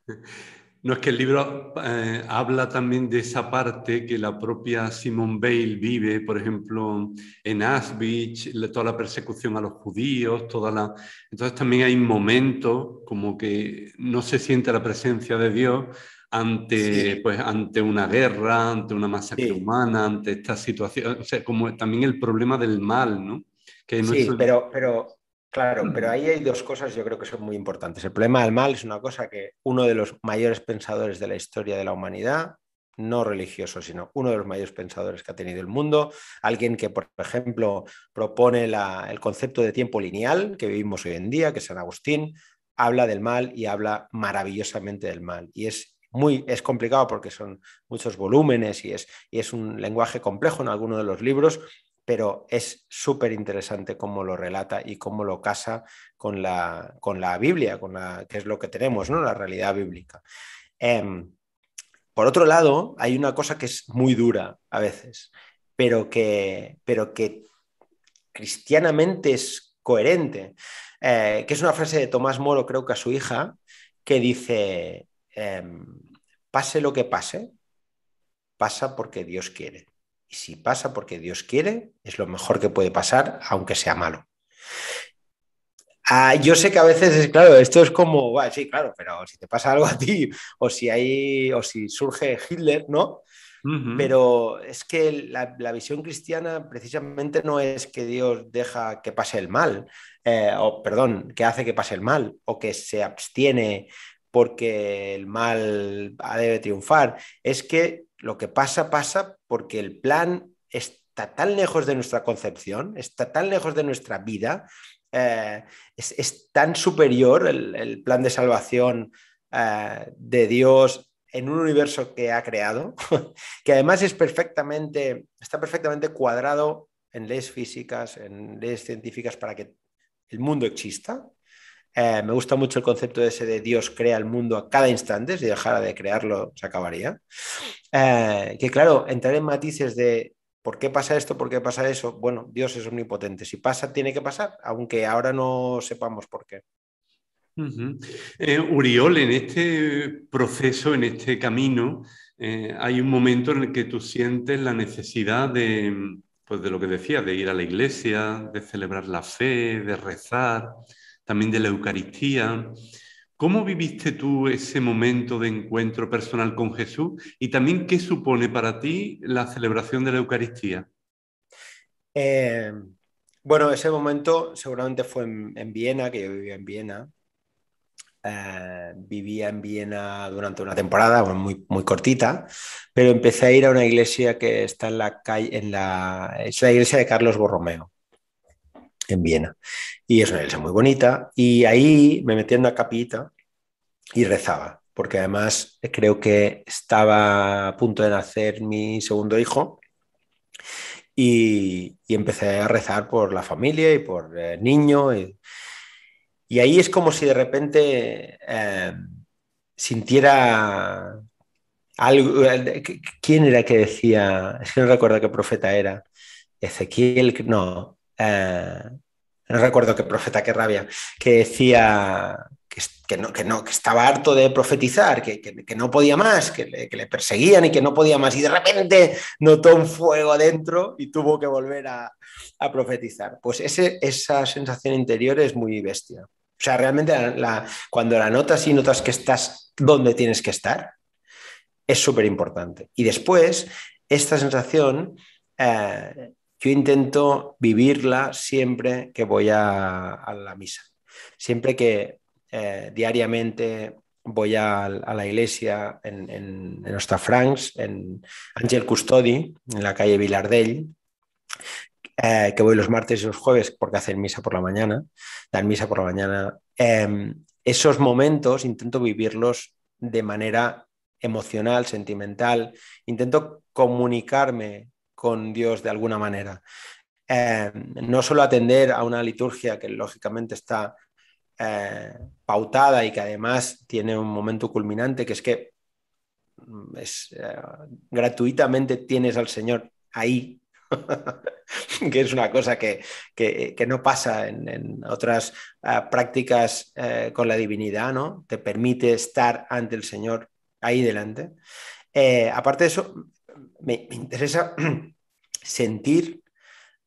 No es que el libro eh, habla también de esa parte que la propia Simone Bale vive, por ejemplo, en Auschwitz, toda la persecución a los judíos, toda la... Entonces también hay momentos como que no se siente la presencia de Dios ante, pues, ante una guerra, ante una masacre humana, ante esta situación, o sea, como también el problema del mal, ¿no? sí, pero, claro, pero ahí hay dos cosas yo creo que son muy importantes. El problema del mal es una cosa que uno de los mayores pensadores de la historia de la humanidad, no religioso, sino uno de los mayores pensadores que ha tenido el mundo, alguien que, por ejemplo, propone el concepto de tiempo lineal que vivimos hoy en día, que es San Agustín, habla del mal y habla maravillosamente del mal. Y es muy, es complicado porque son muchos volúmenes y es, y es un lenguaje complejo en alguno de los libros, pero es súper interesante cómo lo relata y cómo lo casa con la, Biblia, con la, que es lo que tenemos, ¿no? la realidad bíblica. Em, por otro lado, hay una cosa que es muy dura a veces, pero que, pero que cristianamente es coherente, eh, que es una frase de Tomás Moro, creo que a su hija, que dice, em, pase lo que pase, pasa porque Dios quiere. Y si pasa porque Dios quiere, es lo mejor que puede pasar, aunque sea malo. Ah, yo sé que a veces es claro, esto es como, sí, claro, pero si te pasa algo a ti, o si hay, o si surge Hitler, ¿no? Pero es que la, visión cristiana precisamente no es que Dios deja que pase el mal, eh, o perdón, que hace que pase el mal, o que se abstiene porque el mal debe triunfar. Es que lo que pasa pasa porque el plan está tan lejos de nuestra concepción, está tan lejos de nuestra vida, eh, es, tan superior el, plan de salvación eh, de Dios en un universo que ha creado, que además es está perfectamente cuadrado en leyes físicas, en leyes científicas para que el mundo exista, eh, me gusta mucho el concepto ese de Dios crea el mundo a cada instante, si dejara de crearlo se acabaría. Eh, que claro, entrar en matices de por qué pasa esto, por qué pasa eso, bueno, Dios es omnipotente, si pasa, tiene que pasar, aunque ahora no sepamos por qué. Eh, Uriol, en este proceso, en este camino, hay un momento en el que tú sientes la necesidad de, pues de lo que decía de ir a la iglesia, de celebrar la fe, de rezar también de la Eucaristía. ¿Cómo viviste tú ese momento de encuentro personal con Jesús y también qué supone para ti la celebración de la Eucaristía? Eh, bueno, ese momento seguramente fue en, Viena, que yo vivía en Viena. Eh, vivía en Viena durante una temporada, muy, muy cortita, pero empecé a ir a una iglesia que está en la calle, en la iglesia de Carlos Borromeo en Viena. Y es una iglesia muy bonita. Y ahí me metí en una capita y rezaba, porque además creo que estaba a punto de nacer mi segundo hijo. Y, empecé a rezar por la familia y por el eh, niño. Y, ahí es como si de repente eh, sintiera algo. Eh, ¿Quién era que decía? Es que no recuerdo qué profeta era. Ezequiel, no, eh, no recuerdo qué profeta, qué rabia, que decía que, no, que, no, que estaba harto de profetizar, que, no podía más, que le, perseguían y que no podía más, y de repente notó un fuego adentro y tuvo que volver a, profetizar. Pues ese, esa sensación interior es muy bestia. O sea, realmente cuando la notas y notas que estás donde tienes que estar, es súper importante. Y después, esta sensación eh, yo intento vivirla siempre que voy a, la misa, siempre que eh, diariamente voy a, la iglesia en, en, en en Ángel Custodi, en la calle Vilardell, eh, que voy los martes y los jueves porque hacen misa por la mañana, dan misa por la mañana. Em, esos momentos intento vivirlos de manera emocional, sentimental, intento comunicarme con Dios de alguna manera. Eh, no solo atender a una liturgia que lógicamente está eh, pautada y que además tiene un momento culminante, que es que mm, es, eh, gratuitamente tienes al Señor ahí, que es una cosa que, no pasa en, otras prácticas con la divinidad, ¿no? Te permite estar ante el Señor ahí delante. aparte de eso, me, interesa sentir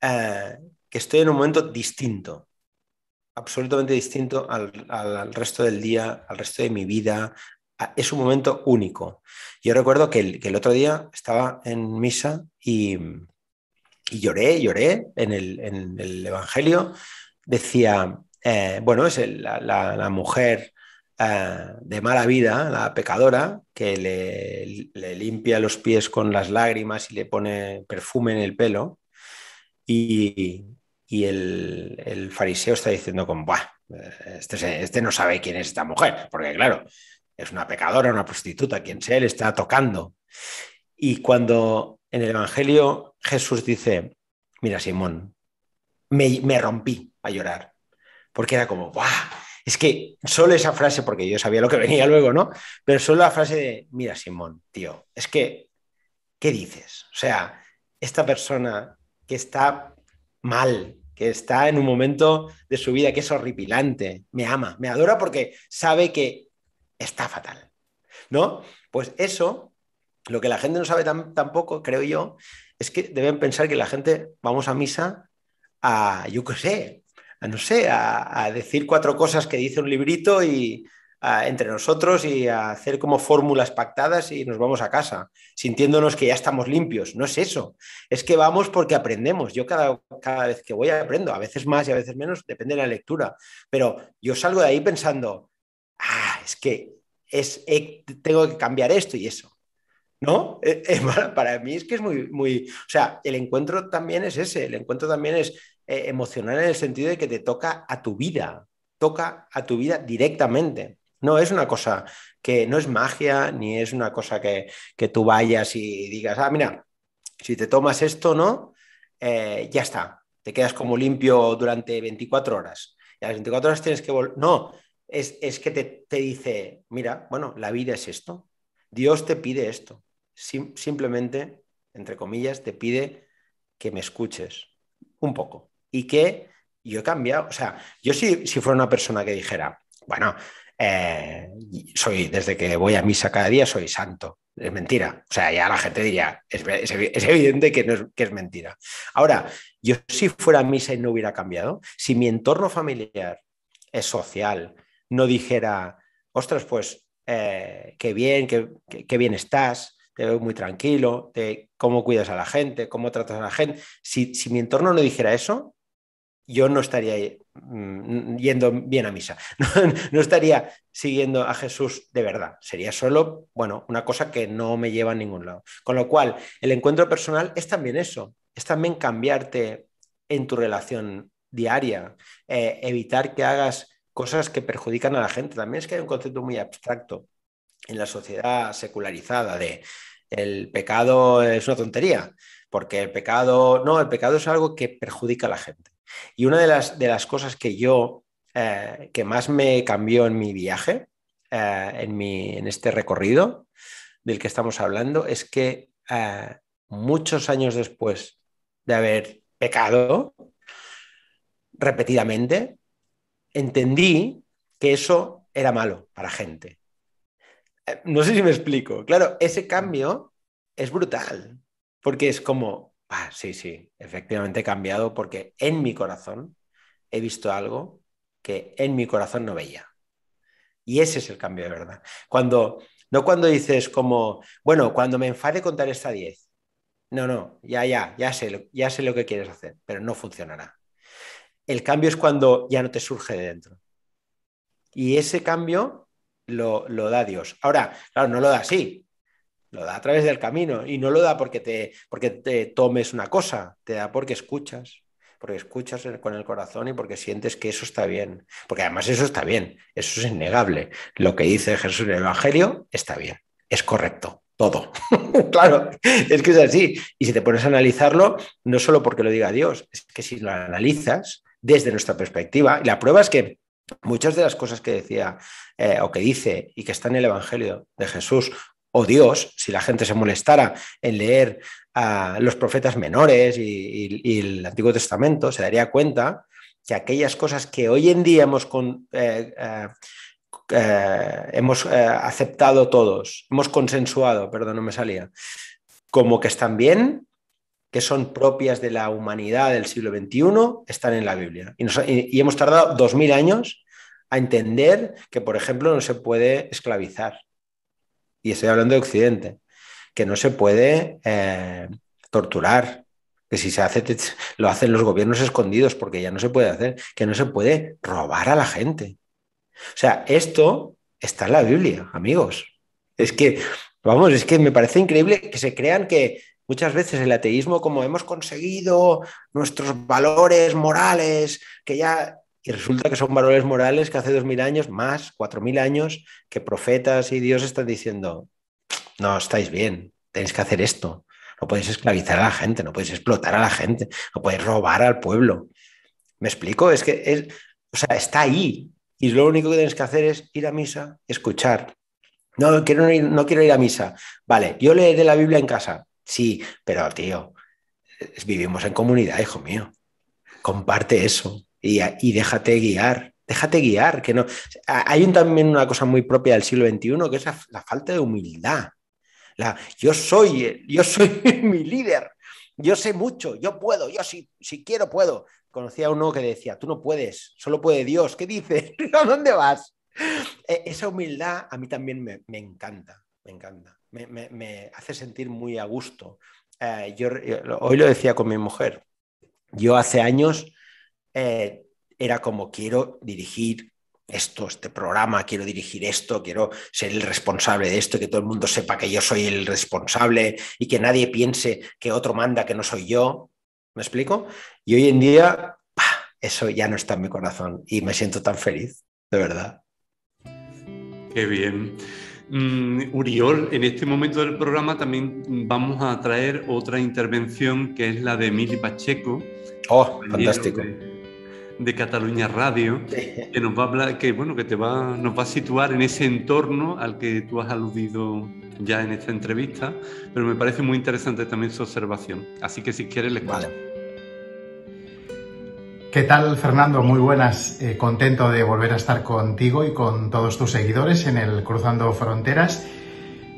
eh, que estoy en un momento distinto, absolutamente distinto al, resto del día, al resto de mi vida. Ah, es un momento único. Yo recuerdo que el, otro día estaba en misa y, lloré, lloré en el, Evangelio. Decía, eh, bueno, es la, mujer Ah, de mala vida, la pecadora, que le, limpia los pies con las lágrimas y le pone perfume en el pelo. Y, y el, fariseo está diciendo con, Buah, este, este, no sabe quién es esta mujer, porque claro, es una pecadora, una prostituta, quien sea, le está tocando. Y cuando en el Evangelio Jesús dice, mira Simón, me, me rompí a llorar, porque era como, ¡guau! Es que solo esa frase, porque yo sabía lo que venía luego, ¿no? Pero solo la frase de, mira, Simón, tío, es que, ¿qué dices? O sea, esta persona que está mal, que está en un momento de su vida que es horripilante, me ama, me adora porque sabe que está fatal, ¿no? Pues eso, lo que la gente no sabe tan, tampoco, creo yo, es que deben pensar que la gente vamos a misa a, yo qué sé, a no sé, a, decir cuatro cosas que dice un librito y entre nosotros y a hacer como fórmulas pactadas y nos vamos a casa, sintiéndonos que ya estamos limpios. No es eso, es que vamos porque aprendemos. Yo cada, vez que voy aprendo, a veces más y a veces menos, depende de la lectura, pero yo salgo de ahí pensando, ah, es que es, tengo que cambiar esto y eso. ¿no? Eh, eh, para mí es que es muy, muy, o sea, el encuentro también es ese, el encuentro también es eh, emocional en el sentido de que te toca a tu vida, toca a tu vida directamente. No es una cosa que no es magia, ni es una cosa que, tú vayas y digas, ah, mira, si te tomas esto, ¿no? Eh, ya está, te quedas como limpio durante 24 horas. Y a las 24 horas tienes que volver. No, es, es que te, te, dice, mira, bueno, la vida es esto. Dios te pide esto. simplemente, entre comillas, te pide que me escuches un poco y que yo he cambiado. O sea, yo si, si fuera una persona que dijera, bueno, eh, soy desde que voy a misa cada día soy santo. Es mentira. O sea, ya la gente diría, es, evidente que, es, mentira. Ahora, yo si fuera a misa y no hubiera cambiado, si mi entorno familiar es social, no dijera, ostras, pues eh, qué bien, qué, bien estás, te veo muy tranquilo, te, cómo cuidas a la gente, cómo tratas a la gente. si mi entorno no dijera eso, yo no estaría mm, yendo bien a misa, no, estaría siguiendo a Jesús de verdad, sería solo, bueno, una cosa que no me lleva a ningún lado. Con lo cual, el encuentro personal es también eso, es también cambiarte en tu relación diaria, eh, evitar que hagas cosas que perjudican a la gente. También es que hay un concepto muy abstracto en la sociedad secularizada de el pecado es una tontería, porque el pecado, no, el pecado es algo que perjudica a la gente. Y una de las, cosas que yo, eh, que más me cambió en mi viaje, eh, en, este recorrido del que estamos hablando, es que eh, muchos años después de haber pecado repetidamente, entendí que eso era malo para gente. No sé si me explico. Claro, ese cambio es brutal, porque es como, Ah, sí, sí, efectivamente he cambiado porque en mi corazón he visto algo que en mi corazón no veía. Y ese es el cambio de verdad. Cuando, no cuando dices como, bueno, cuando me enfade contar esta 10. No, no, ya, ya, ya sé, ya sé lo que quieres hacer, pero no funcionará. El cambio es cuando ya no te surge de dentro. Y ese cambio lo, lo da Dios. Ahora, claro, no lo da así, lo da a través del camino y no lo da porque te, porque te tomes una cosa, te da porque escuchas, porque escuchas con el corazón y porque sientes que eso está bien, porque además eso está bien, eso es innegable. Lo que dice Jesús en el Evangelio está bien, es correcto, todo. claro, es que es así. Y si te pones a analizarlo, no solo porque lo diga Dios, es que si lo analizas desde nuestra perspectiva, la prueba es que muchas de las cosas que decía eh, o que dice y que está en el Evangelio de Jesús, o Dios, si la gente se molestara en leer a los profetas menores y, el Antiguo Testamento, se daría cuenta que aquellas cosas que hoy en día hemos, eh, eh, eh, aceptado todos, hemos consensuado, perdón, no me salía, como que están bien, que son propias de la humanidad del siglo XXI, están en la Biblia. Y, y hemos tardado dos mil años a entender que, por ejemplo, no se puede esclavizar y estoy hablando de Occidente, que no se puede eh, torturar, que si se hace, lo hacen los gobiernos escondidos porque ya no se puede hacer, que no se puede robar a la gente. O sea, esto está en la Biblia, amigos. Es que, vamos, es que me parece increíble que se crean que muchas veces el ateísmo, como hemos conseguido nuestros valores morales, que ya y resulta que son valores morales que hace 2.000 años, más cuatro 4.000 años, que profetas y Dios están diciendo, no, estáis bien, tenéis que hacer esto, no podéis esclavizar a la gente, no podéis explotar a la gente, no podéis robar al pueblo. ¿Me explico? Es que o sea, está ahí. Y lo único que tienes que hacer es ir a misa, escuchar. No quiero no quiero ir a misa. Vale, yo leeré la Biblia en casa. Sí, pero tío, vivimos en comunidad, hijo mío. Comparte eso y, déjate guiar, déjate guiar, que no. Hay un, también una cosa muy propia del siglo XXI, que es la, falta de humildad. La, yo soy, yo soy mi líder, yo sé mucho, yo puedo, yo si, si quiero puedo. Conocía a uno que decía, tú no puedes, solo puede Dios, ¿qué dices? ¿A dónde vas? E, esa humildad a mí también me, encanta, me encanta, me, hace sentir muy a gusto. Eh, hoy lo decía con mi mujer, yo hace años eh, era como quiero dirigir esto, este programa, quiero dirigir esto, quiero ser el responsable de esto, que todo el mundo sepa que yo soy el responsable y que nadie piense que otro manda que no soy yo. ¿Me explico? Y hoy en día eso ya no está en mi corazón y me siento tan feliz, de verdad. Qué bien. Mm, Uriol, en este momento del programa también vamos a traer otra intervención que es la de Emily Pacheco. Oh, fantástico de Cataluña Radio, que nos va a hablar, que bueno, que te va, nos va a situar en ese entorno al que tú has aludido ya en esta entrevista, pero me parece muy interesante también su observación. Así que si quieres le vale. ¿Qué tal, Fernando? Muy buenas. Eh, contento de volver a estar contigo y con todos tus seguidores en el Cruzando Fronteras.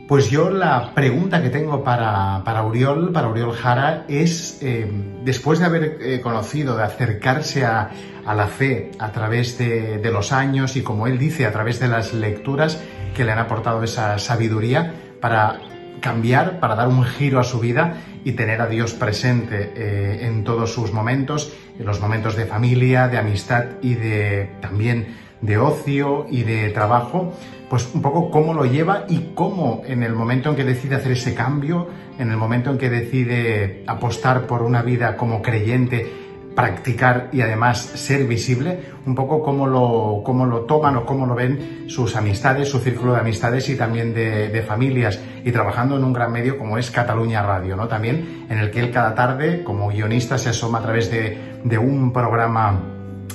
Pues yo la pregunta que tengo para, para Uriol, para Uriol Jara, es, eh, después de haber eh, conocido, de acercarse a, la fe a través de, los años y, como él dice, a través de las lecturas que le han aportado esa sabiduría para cambiar, para dar un giro a su vida y tener a Dios presente eh, en todos sus momentos, en los momentos de familia, de amistad y de también de ocio y de trabajo, pues un poco cómo lo lleva y cómo en el momento en que decide hacer ese cambio, en el momento en que decide apostar por una vida como creyente, practicar y además ser visible, un poco cómo lo, cómo lo toman o cómo lo ven sus amistades, su círculo de amistades y también de, familias, y trabajando en un gran medio como es Cataluña Radio, ¿no? También en el que él cada tarde, como guionista, se asoma a través de, de un programa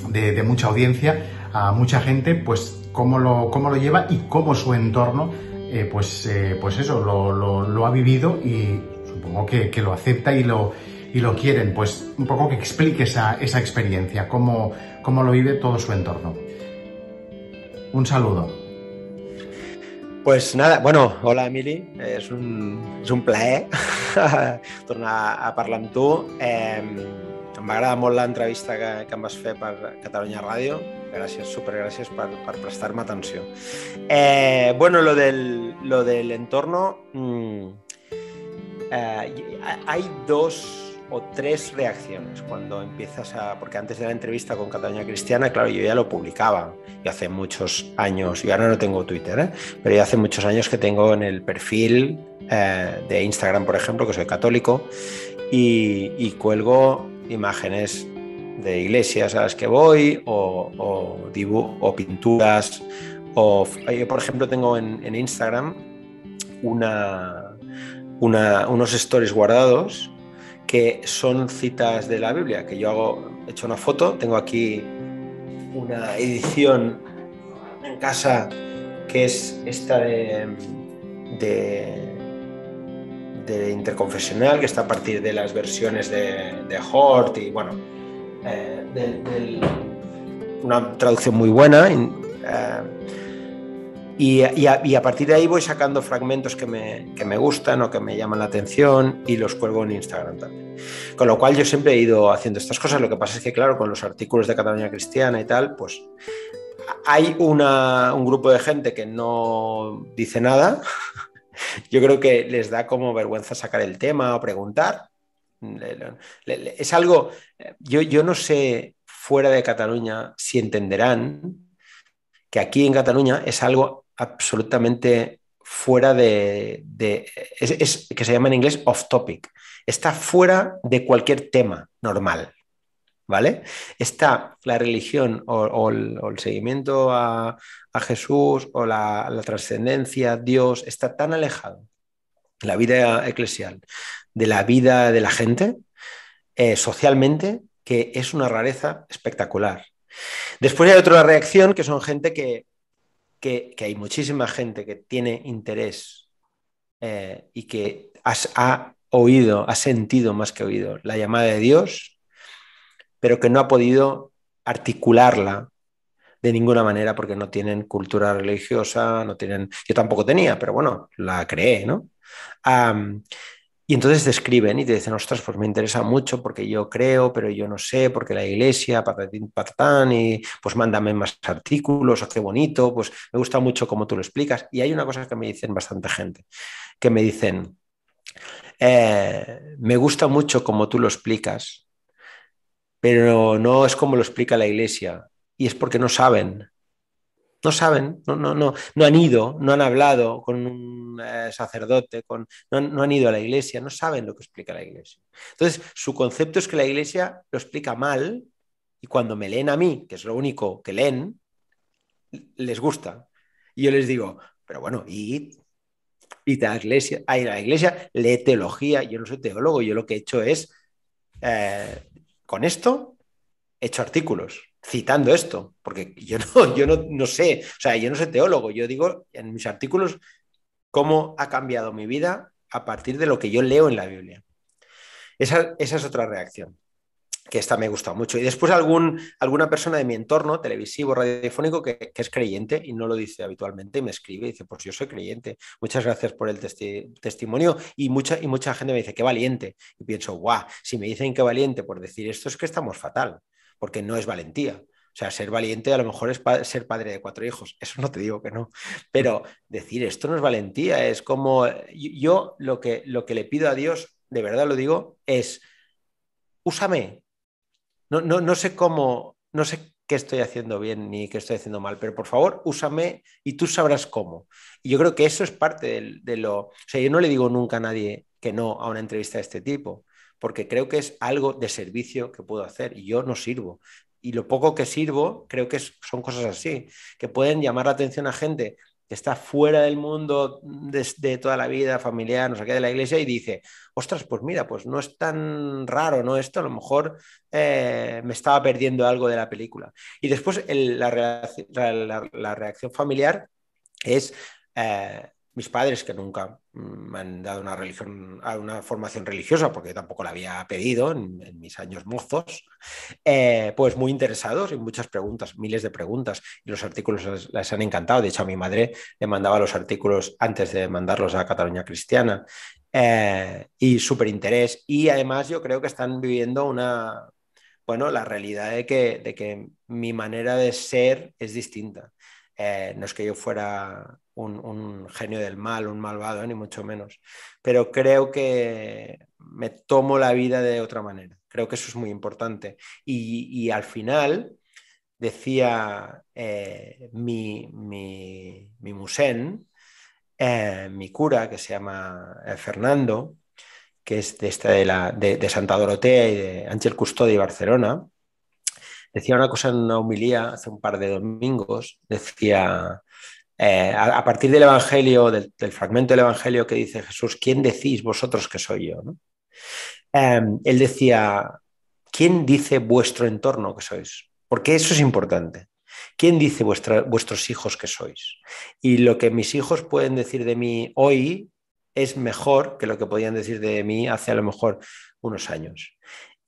de mucha audiencia a mucha gente, pues cómo lo, cómo lo lleva y cómo su entorno, eh, pues, eh, pues eso, lo, ha vivido y supongo que, lo acepta y lo, y lo quieren. Pues un poco que explique esa, esa experiencia, cómo, cómo lo vive todo su entorno. Un saludo. Pues nada, bueno, hola Emily, es un, es un plaer tornar a parlar amb tu. Eh, em, entrevista que, que em vas fer per Catalunya Gracias, súper gracias por prestar atención. Eh, bueno, lo del, lo del entorno... Mm, eh, hay dos o tres reacciones cuando empiezas a... Porque antes de la entrevista con Cataluña Cristiana, claro, yo ya lo publicaba. Y hace muchos años, Y ahora no tengo Twitter, ¿eh? pero ya hace muchos años que tengo en el perfil de Instagram, por ejemplo, que soy católico, y cuelgo imágenes de iglesias a las que voy o, o pinturas. O, eh, por ejemplo, tengo en, Instagram una, unos stories guardados que son citas de la Biblia, que yo hago, he hecho una foto, tengo aquí una edición en casa que es esta de, de, interconfesional, que está a partir de las versiones de, de Hort y bueno, eh, una traducción muy buena. Eh, y, a, partir de ahí voy sacando fragmentos que me, que me, gustan o que me llaman la atención y los cuelgo en Instagram también. Con lo cual yo siempre he ido haciendo estas cosas. Lo que pasa es que, claro, con los artículos de Cataluña Cristiana y tal, pues hay un grupo de gente que no dice nada. Yo creo que les da como vergüenza sacar el tema o preguntar, es algo, eh, yo, no sé fuera de Cataluña si entenderán que aquí en Cataluña es algo absolutamente fuera de, que se llama en inglés off topic, está fuera de cualquier tema normal, ¿vale? Está la religión o, el, seguimiento a, Jesús o la, la trascendencia, Dios, está tan alejado, la vida eclesial, de la vida de la gente eh, socialmente que es una rareza espectacular. Después hay otra reacción que son gente que, hay muchísima gente que tiene interés eh, y que ha oído, ha sentido más que oído la llamada de Dios, pero que no ha podido articularla de ninguna manera porque no tienen cultura religiosa, no tienen, yo tampoco tenía, pero bueno, la creé, ¿no? Y entonces te escriben y te dicen, ostras, pues me interesa mucho porque yo creo, pero yo no sé, porque la iglesia, patatín, patatán, y pues mándame más artículos, o qué bonito, pues me gusta mucho como tú lo explicas. Y hay una cosa que me dicen bastante gente, que me dicen, eh, me gusta mucho como tú lo explicas, pero no es como lo explica la iglesia. Y es porque no saben no saben, no, no, no, no han ido, no han hablado con un eh, sacerdote, con, no, han ido a la iglesia, no saben lo que explica la iglesia. Entonces, su concepto es que la iglesia lo explica mal y cuando me leen a mí, que es lo único que leen, les gusta. Y yo les digo, pero bueno, y la iglesia, la iglesia, lee teología, yo no soy teólogo, yo lo que he hecho es, eh, con esto, he hecho artículos citando esto, porque yo no, yo no, sé, o sea, yo no soy teólogo, yo digo en mis artículos cómo ha cambiado mi vida a partir de lo que yo leo en la Biblia. Esa, es otra reacción, que esta me gusta mucho. Y después algún, alguna persona de mi entorno, televisivo, radiofónico, que, es creyente y no lo dice habitualmente me escribe y dice, pues yo soy creyente, muchas gracias por el testimonio. Y mucha, y mucha gente me dice, qué valiente. Y pienso, guau, si me dicen qué valiente por decir esto es que estamos fatal porque no es valentía. O sea, ser valiente a lo mejor es ser padre de cuatro hijos, eso no te digo que no, pero decir esto no es valentía, es como yo lo que, lo que le pido a Dios, de verdad lo digo, es úsame. No, no, no sé cómo, no sé qué estoy haciendo bien ni qué estoy haciendo mal, pero por favor, úsame y tú sabrás cómo. Y yo creo que eso es parte de, de, lo... O sea, yo no le digo nunca a nadie que no a una entrevista de este tipo, porque creo que es algo de servicio que puedo hacer y yo no sirvo. Y lo poco que sirvo creo que son cosas así, que pueden llamar la atención a gente que está fuera del mundo de, toda la vida, familiar, no sé qué, de la iglesia, y dice, ostras, pues mira, pues no es tan raro, ¿no? Esto a lo mejor eh, me estaba perdiendo algo de la película. Y después la, reacción familiar es... Eh, mis padres, que nunca me han dado una religión, una formación religiosa, porque tampoco la había pedido en, mis años mozos, eh, pues muy interesados y muchas preguntas, miles de preguntas, y los artículos les, han encantado. De hecho, a mi madre le mandaba los artículos antes de mandarlos a Cataluña Cristiana, eh, y súper interés. Y además yo creo que están viviendo una, bueno, la realidad de que, de que mi manera de ser es distinta eh, no es que yo fuera un, genio del mal, un malvado, ni mucho menos, pero creo que me tomo la vida de otra manera. Creo que eso es muy importante. Y, al final, decía eh, mi, mi, mi musén, eh, mi cura, que se llama Fernando, que es de, Santa Dorotea y de Ángel y Barcelona, decía una cosa en una humilía hace un par de domingos, decía, eh, a, partir del Evangelio, del, fragmento del Evangelio que dice Jesús, ¿quién decís vosotros que soy yo? Em, él decía, ¿quién dice vuestro entorno que sois? Porque eso es importante. ¿Quién dice vuestros hijos que sois? Y lo que mis hijos pueden decir de mí hoy es mejor que lo que podían decir de mí hace a lo mejor unos años.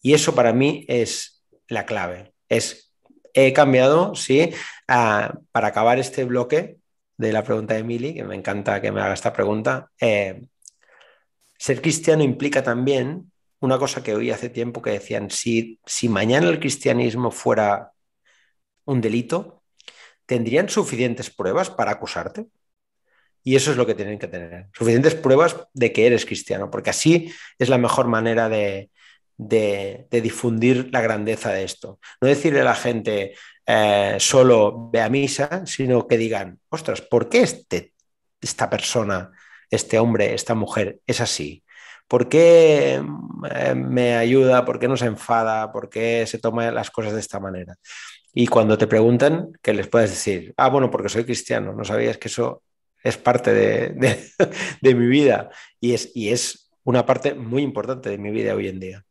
Y eso para mí es la clave es, he cambiado, sí, para acabar este bloque de la pregunta de Emily, que me encanta que me haga esta pregunta, eh, ser cristiano implica también una cosa que oí hace tiempo que decían, si, si mañana el cristianismo fuera un delito, ¿tendrían suficientes pruebas para acusarte? Y eso es lo que tienen que tener, suficientes pruebas de que eres cristiano, porque así es la mejor manera de, de, difundir la grandeza de esto. No decirle a la gente eh, solo ve a misa, sino que digan, ostras, ¿por qué este, esta persona, este hombre, esta mujer es así? ¿Por qué eh, me ayuda? ¿Por qué no se enfada? ¿Por qué se toma las cosas de esta manera? Y cuando te preguntan, ¿qué les puedes decir, ah, bueno, porque soy cristiano, no sabías que eso es parte de, mi vida y es, y es una parte muy importante de mi vida hoy en día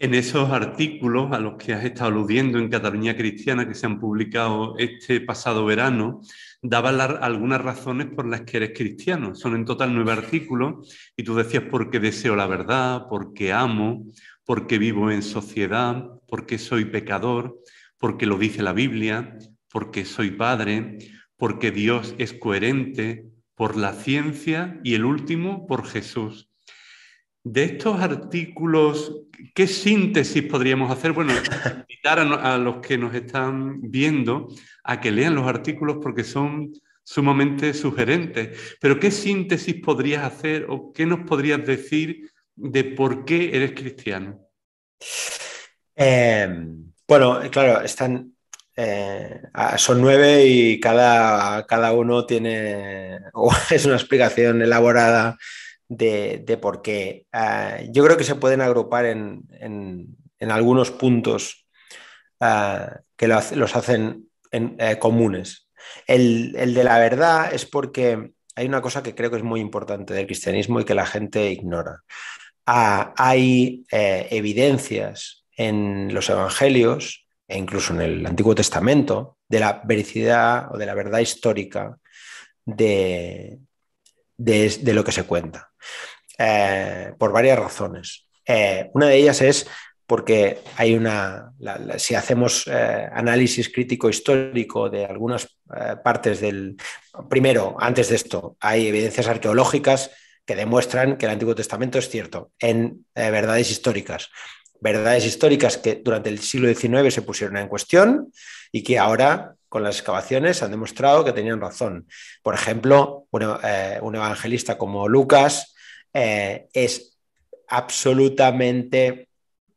en esos artículos a los que has estado aludiendo en Cataluña Cristiana, que se han publicado este pasado verano, daba algunas razones por las que eres cristiano. Son en total nueve artículos y tú decías porque deseo la verdad, porque amo, porque vivo en sociedad, porque soy pecador, porque lo dice la Biblia, porque soy padre, porque Dios es coherente, por la ciencia y el último, por Jesús. De estos artículos, ¿qué síntesis podríamos hacer? Bueno, invitar a, los que nos están viendo a que lean los artículos porque son sumamente sugerentes. Pero ¿qué síntesis podrías hacer o qué nos podrías decir de por qué eres cristiano? Em, bueno, claro, están, eh, son nueve y cada, cada uno tiene, es una explicación elaborada de, por qué. Ah, yo creo que se pueden agrupar en, algunos puntos ah, que los hacen en, eh, comunes. El, de la verdad es porque hay una cosa que creo que es muy importante del cristianismo y que la gente ignora. Ah, hay eh, evidencias en los evangelios e incluso en el Antiguo Testamento de la vericidad o de la verdad histórica de, lo que se cuenta. Eh, por varias razones. Eh, una de ellas es porque hay una, si hacemos eh, análisis crítico histórico de algunas partes del... Primero, antes de esto, hay evidencias arqueológicas que demuestran que el Antiguo Testamento es cierto en verdades históricas verdades históricas que durante el siglo XIX se pusieron en cuestión y que ahora con las excavaciones han demostrado que tenían razón. Por ejemplo, un eh, evangelista como Lucas eh, es absolutamente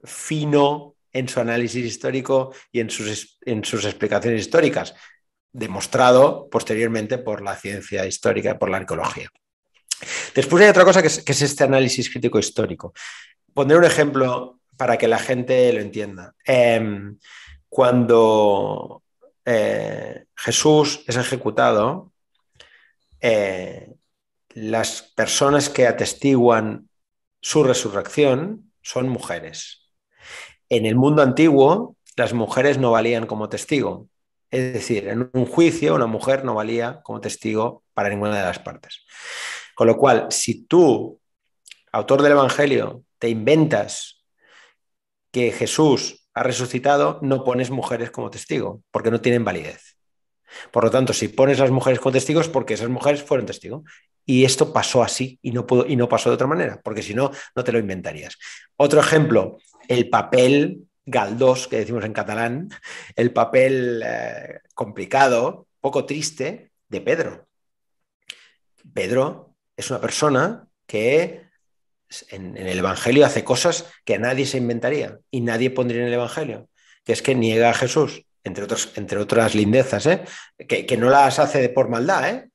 fino en su análisis histórico y en sus, en sus explicaciones históricas, demostrado posteriormente por la ciencia histórica y por la arqueología. Después hay otra cosa que es, este análisis crítico histórico. Pondré un ejemplo para que la gente lo entienda. Em, cuando eh, Jesús es ejecutado, eh, las personas que atestiguan su resurrección son mujeres. En el mundo antiguo, las mujeres no valían como testigo. Es decir, en un juicio una mujer no valía como testigo para ninguna de las partes. Con lo cual, si tú, autor del Evangelio, te inventas que Jesús ha resucitado, no pones mujeres como testigo, porque no tienen validez. Por lo tanto, si pones las mujeres como testigos, porque esas mujeres fueron testigos. Y esto pasó así y no, y no pasó de otra manera, porque si no, no te lo inventarías. Otro ejemplo, el papel galdós, que decimos en catalán, el papel eh, complicado, poco triste, de Pedro. Pedro es una persona que en, el Evangelio hace cosas que a nadie se inventaría y nadie pondría en el Evangelio, que es que niega a Jesús, entre, otras lindezas, ¿eh? que, no las hace por maldad. ¿eh?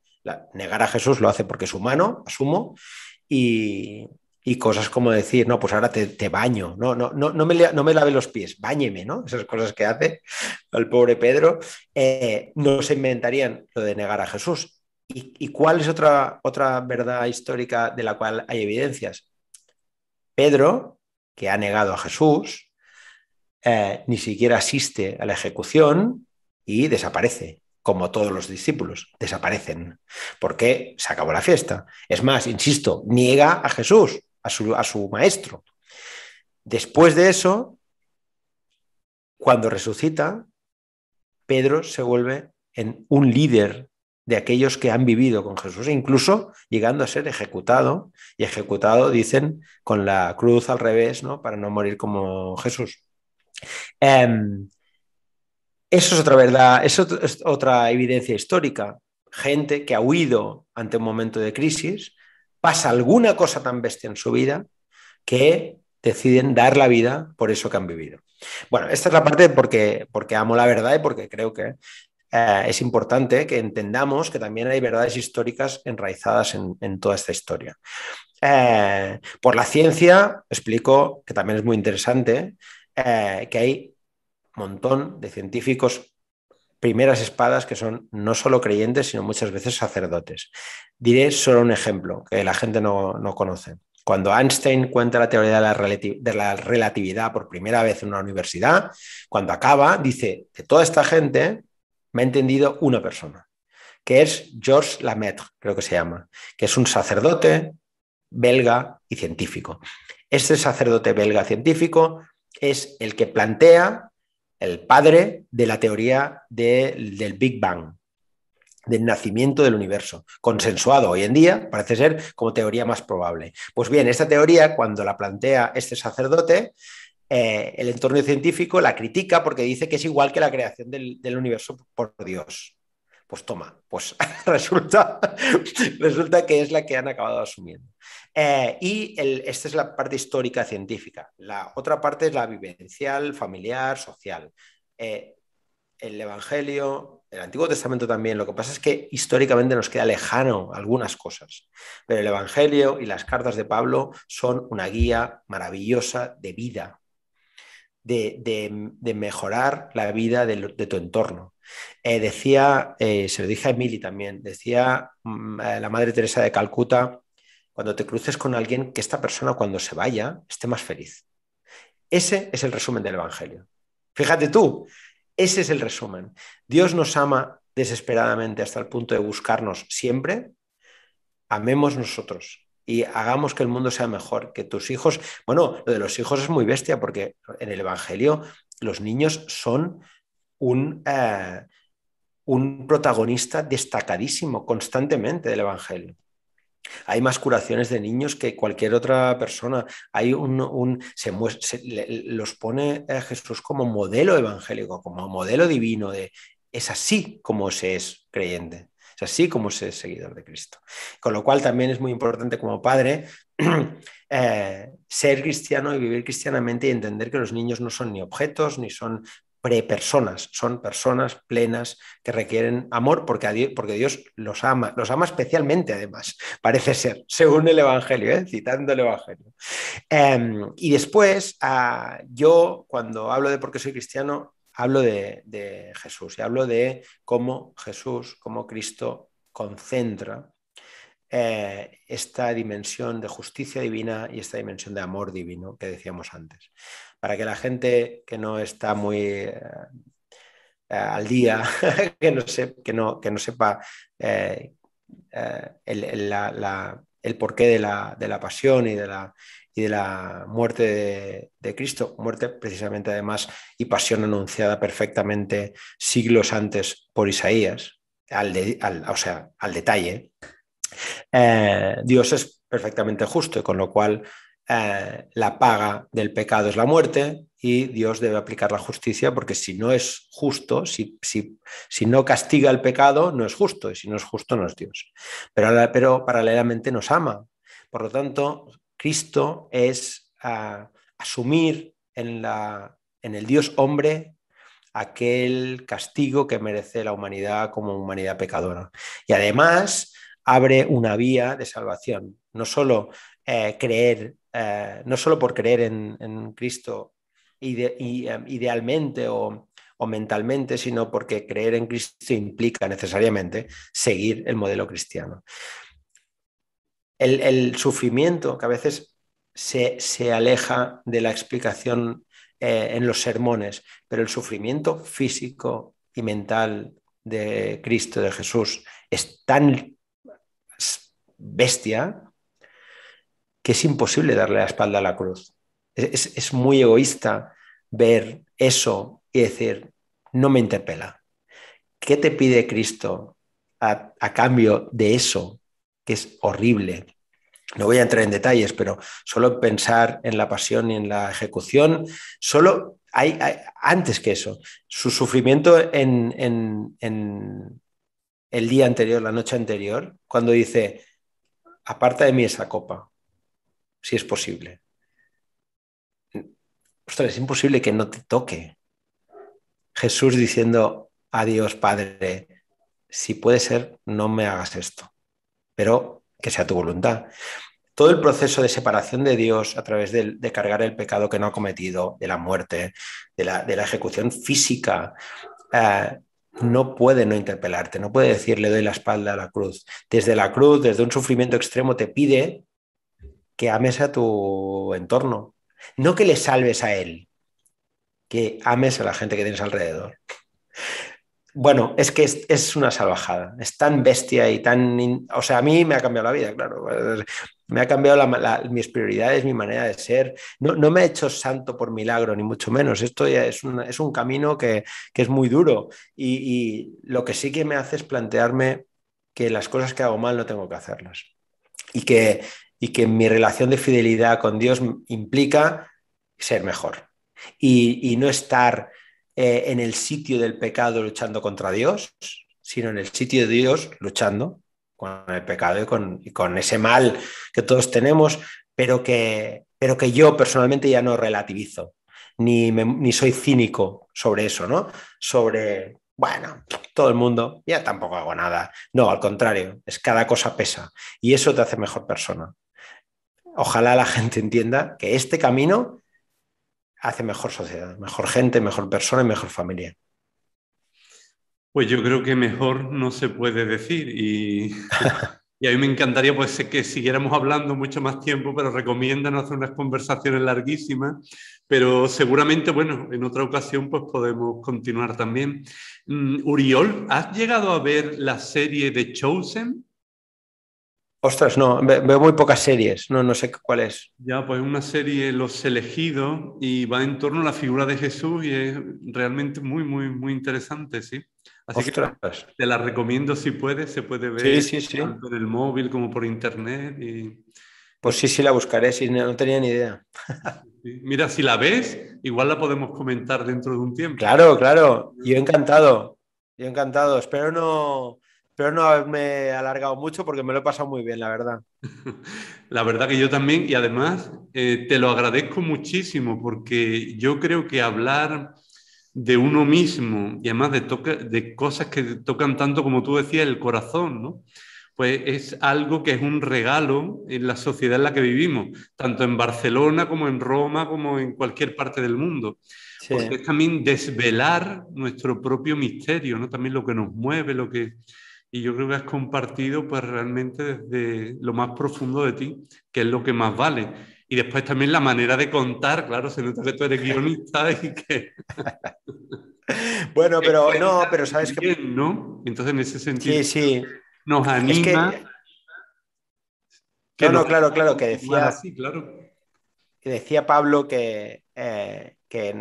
negar a Jesús lo hace porque es humano, asumo, y, cosas como decir, no, pues ahora te, baño, no, no, no, me, no me lave los pies, báñeme, ¿no? Esas cosas que hace el pobre Pedro, eh, no se inventarían lo de negar a Jesús. ¿Y, cuál es otra, otra verdad histórica de la cual hay evidencias? Pedro, que ha negado a Jesús, eh, ni siquiera asiste a la ejecución y desaparece, como todos los discípulos, desaparecen, porque se acabó la fiesta. Es más, insisto, niega a Jesús, a su, a su maestro. Después de eso, cuando resucita, Pedro se vuelve en un líder de aquellos que han vivido con Jesús, e incluso llegando a ser ejecutado, y ejecutado, dicen, con la cruz al revés, ¿no? Para no morir como Jesús. Em, eso es otra verdad, eso es otra evidencia histórica. Gente que ha huido ante un momento de crisis, pasa alguna cosa tan bestia en su vida que deciden dar la vida por eso que han vivido. Bueno, esta es la parte porque, porque amo la verdad y porque creo que eh, es importante que entendamos que también hay verdades históricas enraizadas en, toda esta historia. Eh, por la ciencia, explico que también es muy interesante eh, que hay un montón de científicos primeras espadas que son no solo creyentes, sino muchas veces sacerdotes. Diré solo un ejemplo que la gente no, conoce. Cuando Einstein cuenta la teoría de la, relatividad por primera vez en una universidad, cuando acaba, dice que toda esta gente me ha entendido una persona, que es Georges Lemaître creo que se llama, que es un sacerdote belga y científico. Este sacerdote belga científico es el que plantea el padre de la teoría del Big Bang, del nacimiento del universo, consensuado hoy en día, parece ser como teoría más probable. Pues bien, esta teoría, cuando la plantea este sacerdote, eh, el entorno científico la critica porque dice que es igual que la creación del, universo por Dios. Pues toma, pues resulta, que es la que han acabado asumiendo. Eh, y esta es la parte histórica científica. La otra parte es la vivencial, familiar, social. Eh, el Evangelio, el Antiguo Testamento también. Lo que pasa es que históricamente nos queda lejano algunas cosas, pero el Evangelio y las cartas de Pablo son una guía maravillosa de vida de, mejorar la vida de, tu entorno. Eh, decía, eh, se lo dije a Emily también, decía mm, eh, la Madre Teresa de Calcuta, cuando te cruces con alguien, que esta persona cuando se vaya esté más feliz. Ese es el resumen del Evangelio. Fíjate tú, ese es el resumen. Dios nos ama desesperadamente hasta el punto de buscarnos siempre. Amemos nosotros y hagamos que el mundo sea mejor, que tus hijos, bueno, lo de los hijos es muy bestia porque en el Evangelio los niños son un, eh, un protagonista destacadísimo constantemente del Evangelio. Hay más curaciones de niños que cualquier otra persona. Hay un, se, los pone eh, Jesús como modelo evangélico, como modelo divino de es así como se es creyente. Es así como ser seguidor de Cristo. Con lo cual también es muy importante como padre eh, ser cristiano y vivir cristianamente y entender que los niños no son ni objetos, ni son prepersonas, son personas plenas que requieren amor porque, Dios, porque Dios los ama, los ama especialmente además, parece ser, según el Evangelio, ¿eh? citando el Evangelio. Em, y después, ah, yo cuando hablo de por qué soy cristiano, hablo de, Jesús y hablo de cómo Jesús, cómo Cristo concentra eh, esta dimensión de justicia divina y esta dimensión de amor divino que decíamos antes. Para que la gente que no está muy eh, al día, que, no sepa eh, el, porqué de la pasión y de la, y de la muerte de, Cristo, muerte precisamente además y pasión anunciada perfectamente siglos antes por Isaías, al, o sea, al detalle, eh, Dios es perfectamente justo con lo cual eh, la paga del pecado es la muerte y Dios debe aplicar la justicia porque si no es justo, si, si, no castiga el pecado, no es justo y si no es justo, no es Dios. Pero, pero paralelamente nos ama. Por lo tanto, Cristo es asumir en, el Dios hombre aquel castigo que merece la humanidad como humanidad pecadora. Y además abre una vía de salvación. No solo eh, creer, eh, no solo por creer en, Cristo eh, idealmente o, mentalmente, sino porque creer en Cristo implica necesariamente seguir el modelo cristiano el, sufrimiento que a veces se, aleja de la explicación eh, en los sermones, pero el sufrimiento físico y mental de Cristo, de Jesús, es tan bestia que es imposible darle la espalda a la cruz. Es, muy egoísta ver eso y decir, no me interpela. ¿Qué te pide Cristo a cambio de eso que es horrible. No voy a entrar en detalles, pero solo pensar en la pasión y en la ejecución, solo hay, antes que eso, su sufrimiento en, el día anterior, la noche anterior, cuando dice, aparta de mí esa copa, si es posible. Ostras, es imposible que no te toque. Jesús diciendo, adiós Padre, si puede ser, no me hagas esto pero que sea tu voluntad. Todo el proceso de separación de Dios a través de, cargar el pecado que no ha cometido, de la muerte, de la, ejecución física, eh, no puede no interpelarte, no puede decir le doy la espalda a la cruz. Desde la cruz, desde un sufrimiento extremo, te pide que ames a tu entorno, no que le salves a él, que ames a la gente que tienes alrededor. Bueno, es que es, una salvajada, es tan bestia y tan... O sea, a mí me ha cambiado la vida, claro. Me ha cambiado mis prioridades, mi manera de ser. No, me he hecho santo por milagro, ni mucho menos. Esto es, un camino que, es muy duro y, lo que sí que me hace es plantearme que las cosas que hago mal no tengo que hacerlas. Y que, y que mi relación de fidelidad con Dios implica ser mejor y no estar eh, en el sitio del pecado luchando contra Dios, sino en el sitio de Dios luchando con el pecado y con, ese mal que todos tenemos, pero que, pero que yo personalmente ya no relativizo, ni, ni soy cínico sobre eso, ¿no? Sobre, bueno, todo el mundo, ya tampoco hago nada. No, al contrario, es cada cosa pesa y eso te hace mejor persona. Ojalá la gente entienda que este camino hace mejor sociedad, mejor gente, mejor persona y mejor familia. Pues yo creo que mejor no se puede decir y, a mí me encantaría pues que siguiéramos hablando mucho más tiempo, pero recomiendan hacer unas conversaciones larguísimas, pero seguramente, bueno, en otra ocasión pues podemos continuar también. Mm, Uriol, ¿has llegado a ver la serie de Chosen? Ostras, no, veo muy pocas series, no, no sé cuál es. Ya, pues una serie Los Elegidos y va en torno a la figura de Jesús y es realmente muy, muy, muy interesante, sí. Así que te la recomiendo si puedes, se puede ver tanto en el móvil como por internet. Y... Pues sí, sí la buscaré, si no, no tenía ni idea. Mira, si la ves, igual la podemos comentar dentro de un tiempo. Claro, claro, yo encantado, yo encantado. Espero no pero no me he alargado mucho porque me lo he pasado muy bien, la verdad. La verdad que yo también, y además eh, te lo agradezco muchísimo porque yo creo que hablar de uno mismo y además de, cosas que tocan tanto como tú decías, el corazón, pues es algo que es un regalo en la sociedad en la que vivimos, tanto en Barcelona como en Roma, como en cualquier parte del mundo. Porque es también desvelar nuestro propio misterio, ¿no? también lo que nos mueve, lo que y yo creo que has compartido pues realmente desde lo más profundo de ti, que es lo que más vale. Y después también la manera de contar, claro, se nota que tú eres guionista y que... bueno, pero no, pero sabes que... ¿no? Entonces en ese sentido sí, sí. nos anima... que... no, claro, claro, que decía... claro. Que decía Pablo que, eh, que,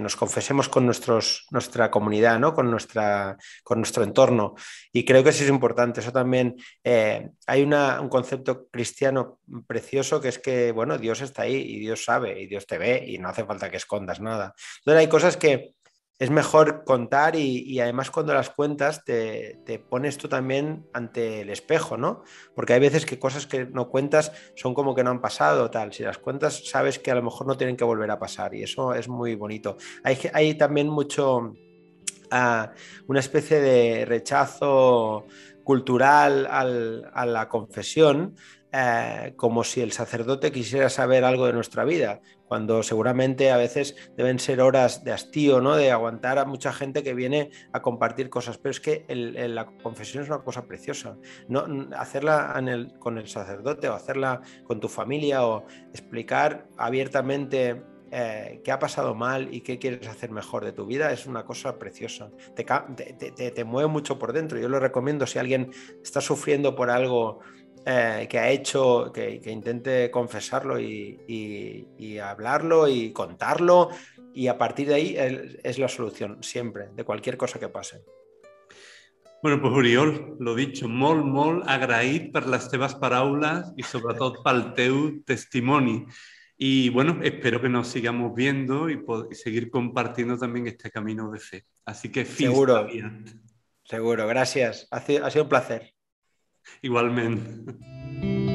nos confesemos con nuestros, nuestra comunidad, ¿no? con, nuestra, con nuestro entorno. Y creo que eso es importante. Eso también, eh, hay un concepto cristiano precioso que es que, bueno, Dios está ahí y Dios sabe y Dios te ve y no hace falta que escondas nada. Entonces hay cosas que, es mejor contar y, además cuando las cuentas te, pones tú también ante el espejo, ¿no? Porque hay veces que cosas que no cuentas son como que no han pasado, tal. Si las cuentas sabes que a lo mejor no tienen que volver a pasar y eso es muy bonito. Hay, hay también mucho, ah, una especie de rechazo cultural a la confesión, eh, como si el sacerdote quisiera saber algo de nuestra vida cuando seguramente a veces deben ser horas de hastío, ¿no? De aguantar a mucha gente que viene a compartir cosas. Pero es que la confesión es una cosa preciosa. No, hacerla con el sacerdote o hacerla con tu familia o explicar abiertamente eh, qué ha pasado mal y qué quieres hacer mejor de tu vida es una cosa preciosa. te, mueve mucho por dentro. Yo lo recomiendo si alguien está sufriendo por algo eh, que ha hecho, que, que intente confesarlo y, y, hablarlo y contarlo y a partir de ahí es, la solución siempre, de cualquier cosa que pase. Bueno, pues Uriol lo dicho, mol mol agraït per las teves paraulas y sobre todo pel teu testimoni. Y bueno, espero que nos sigamos viendo y, seguir compartiendo también este camino de fe. Así que, fin, Seguro. Seguro, gracias. Ha sido un placer. Igualmente.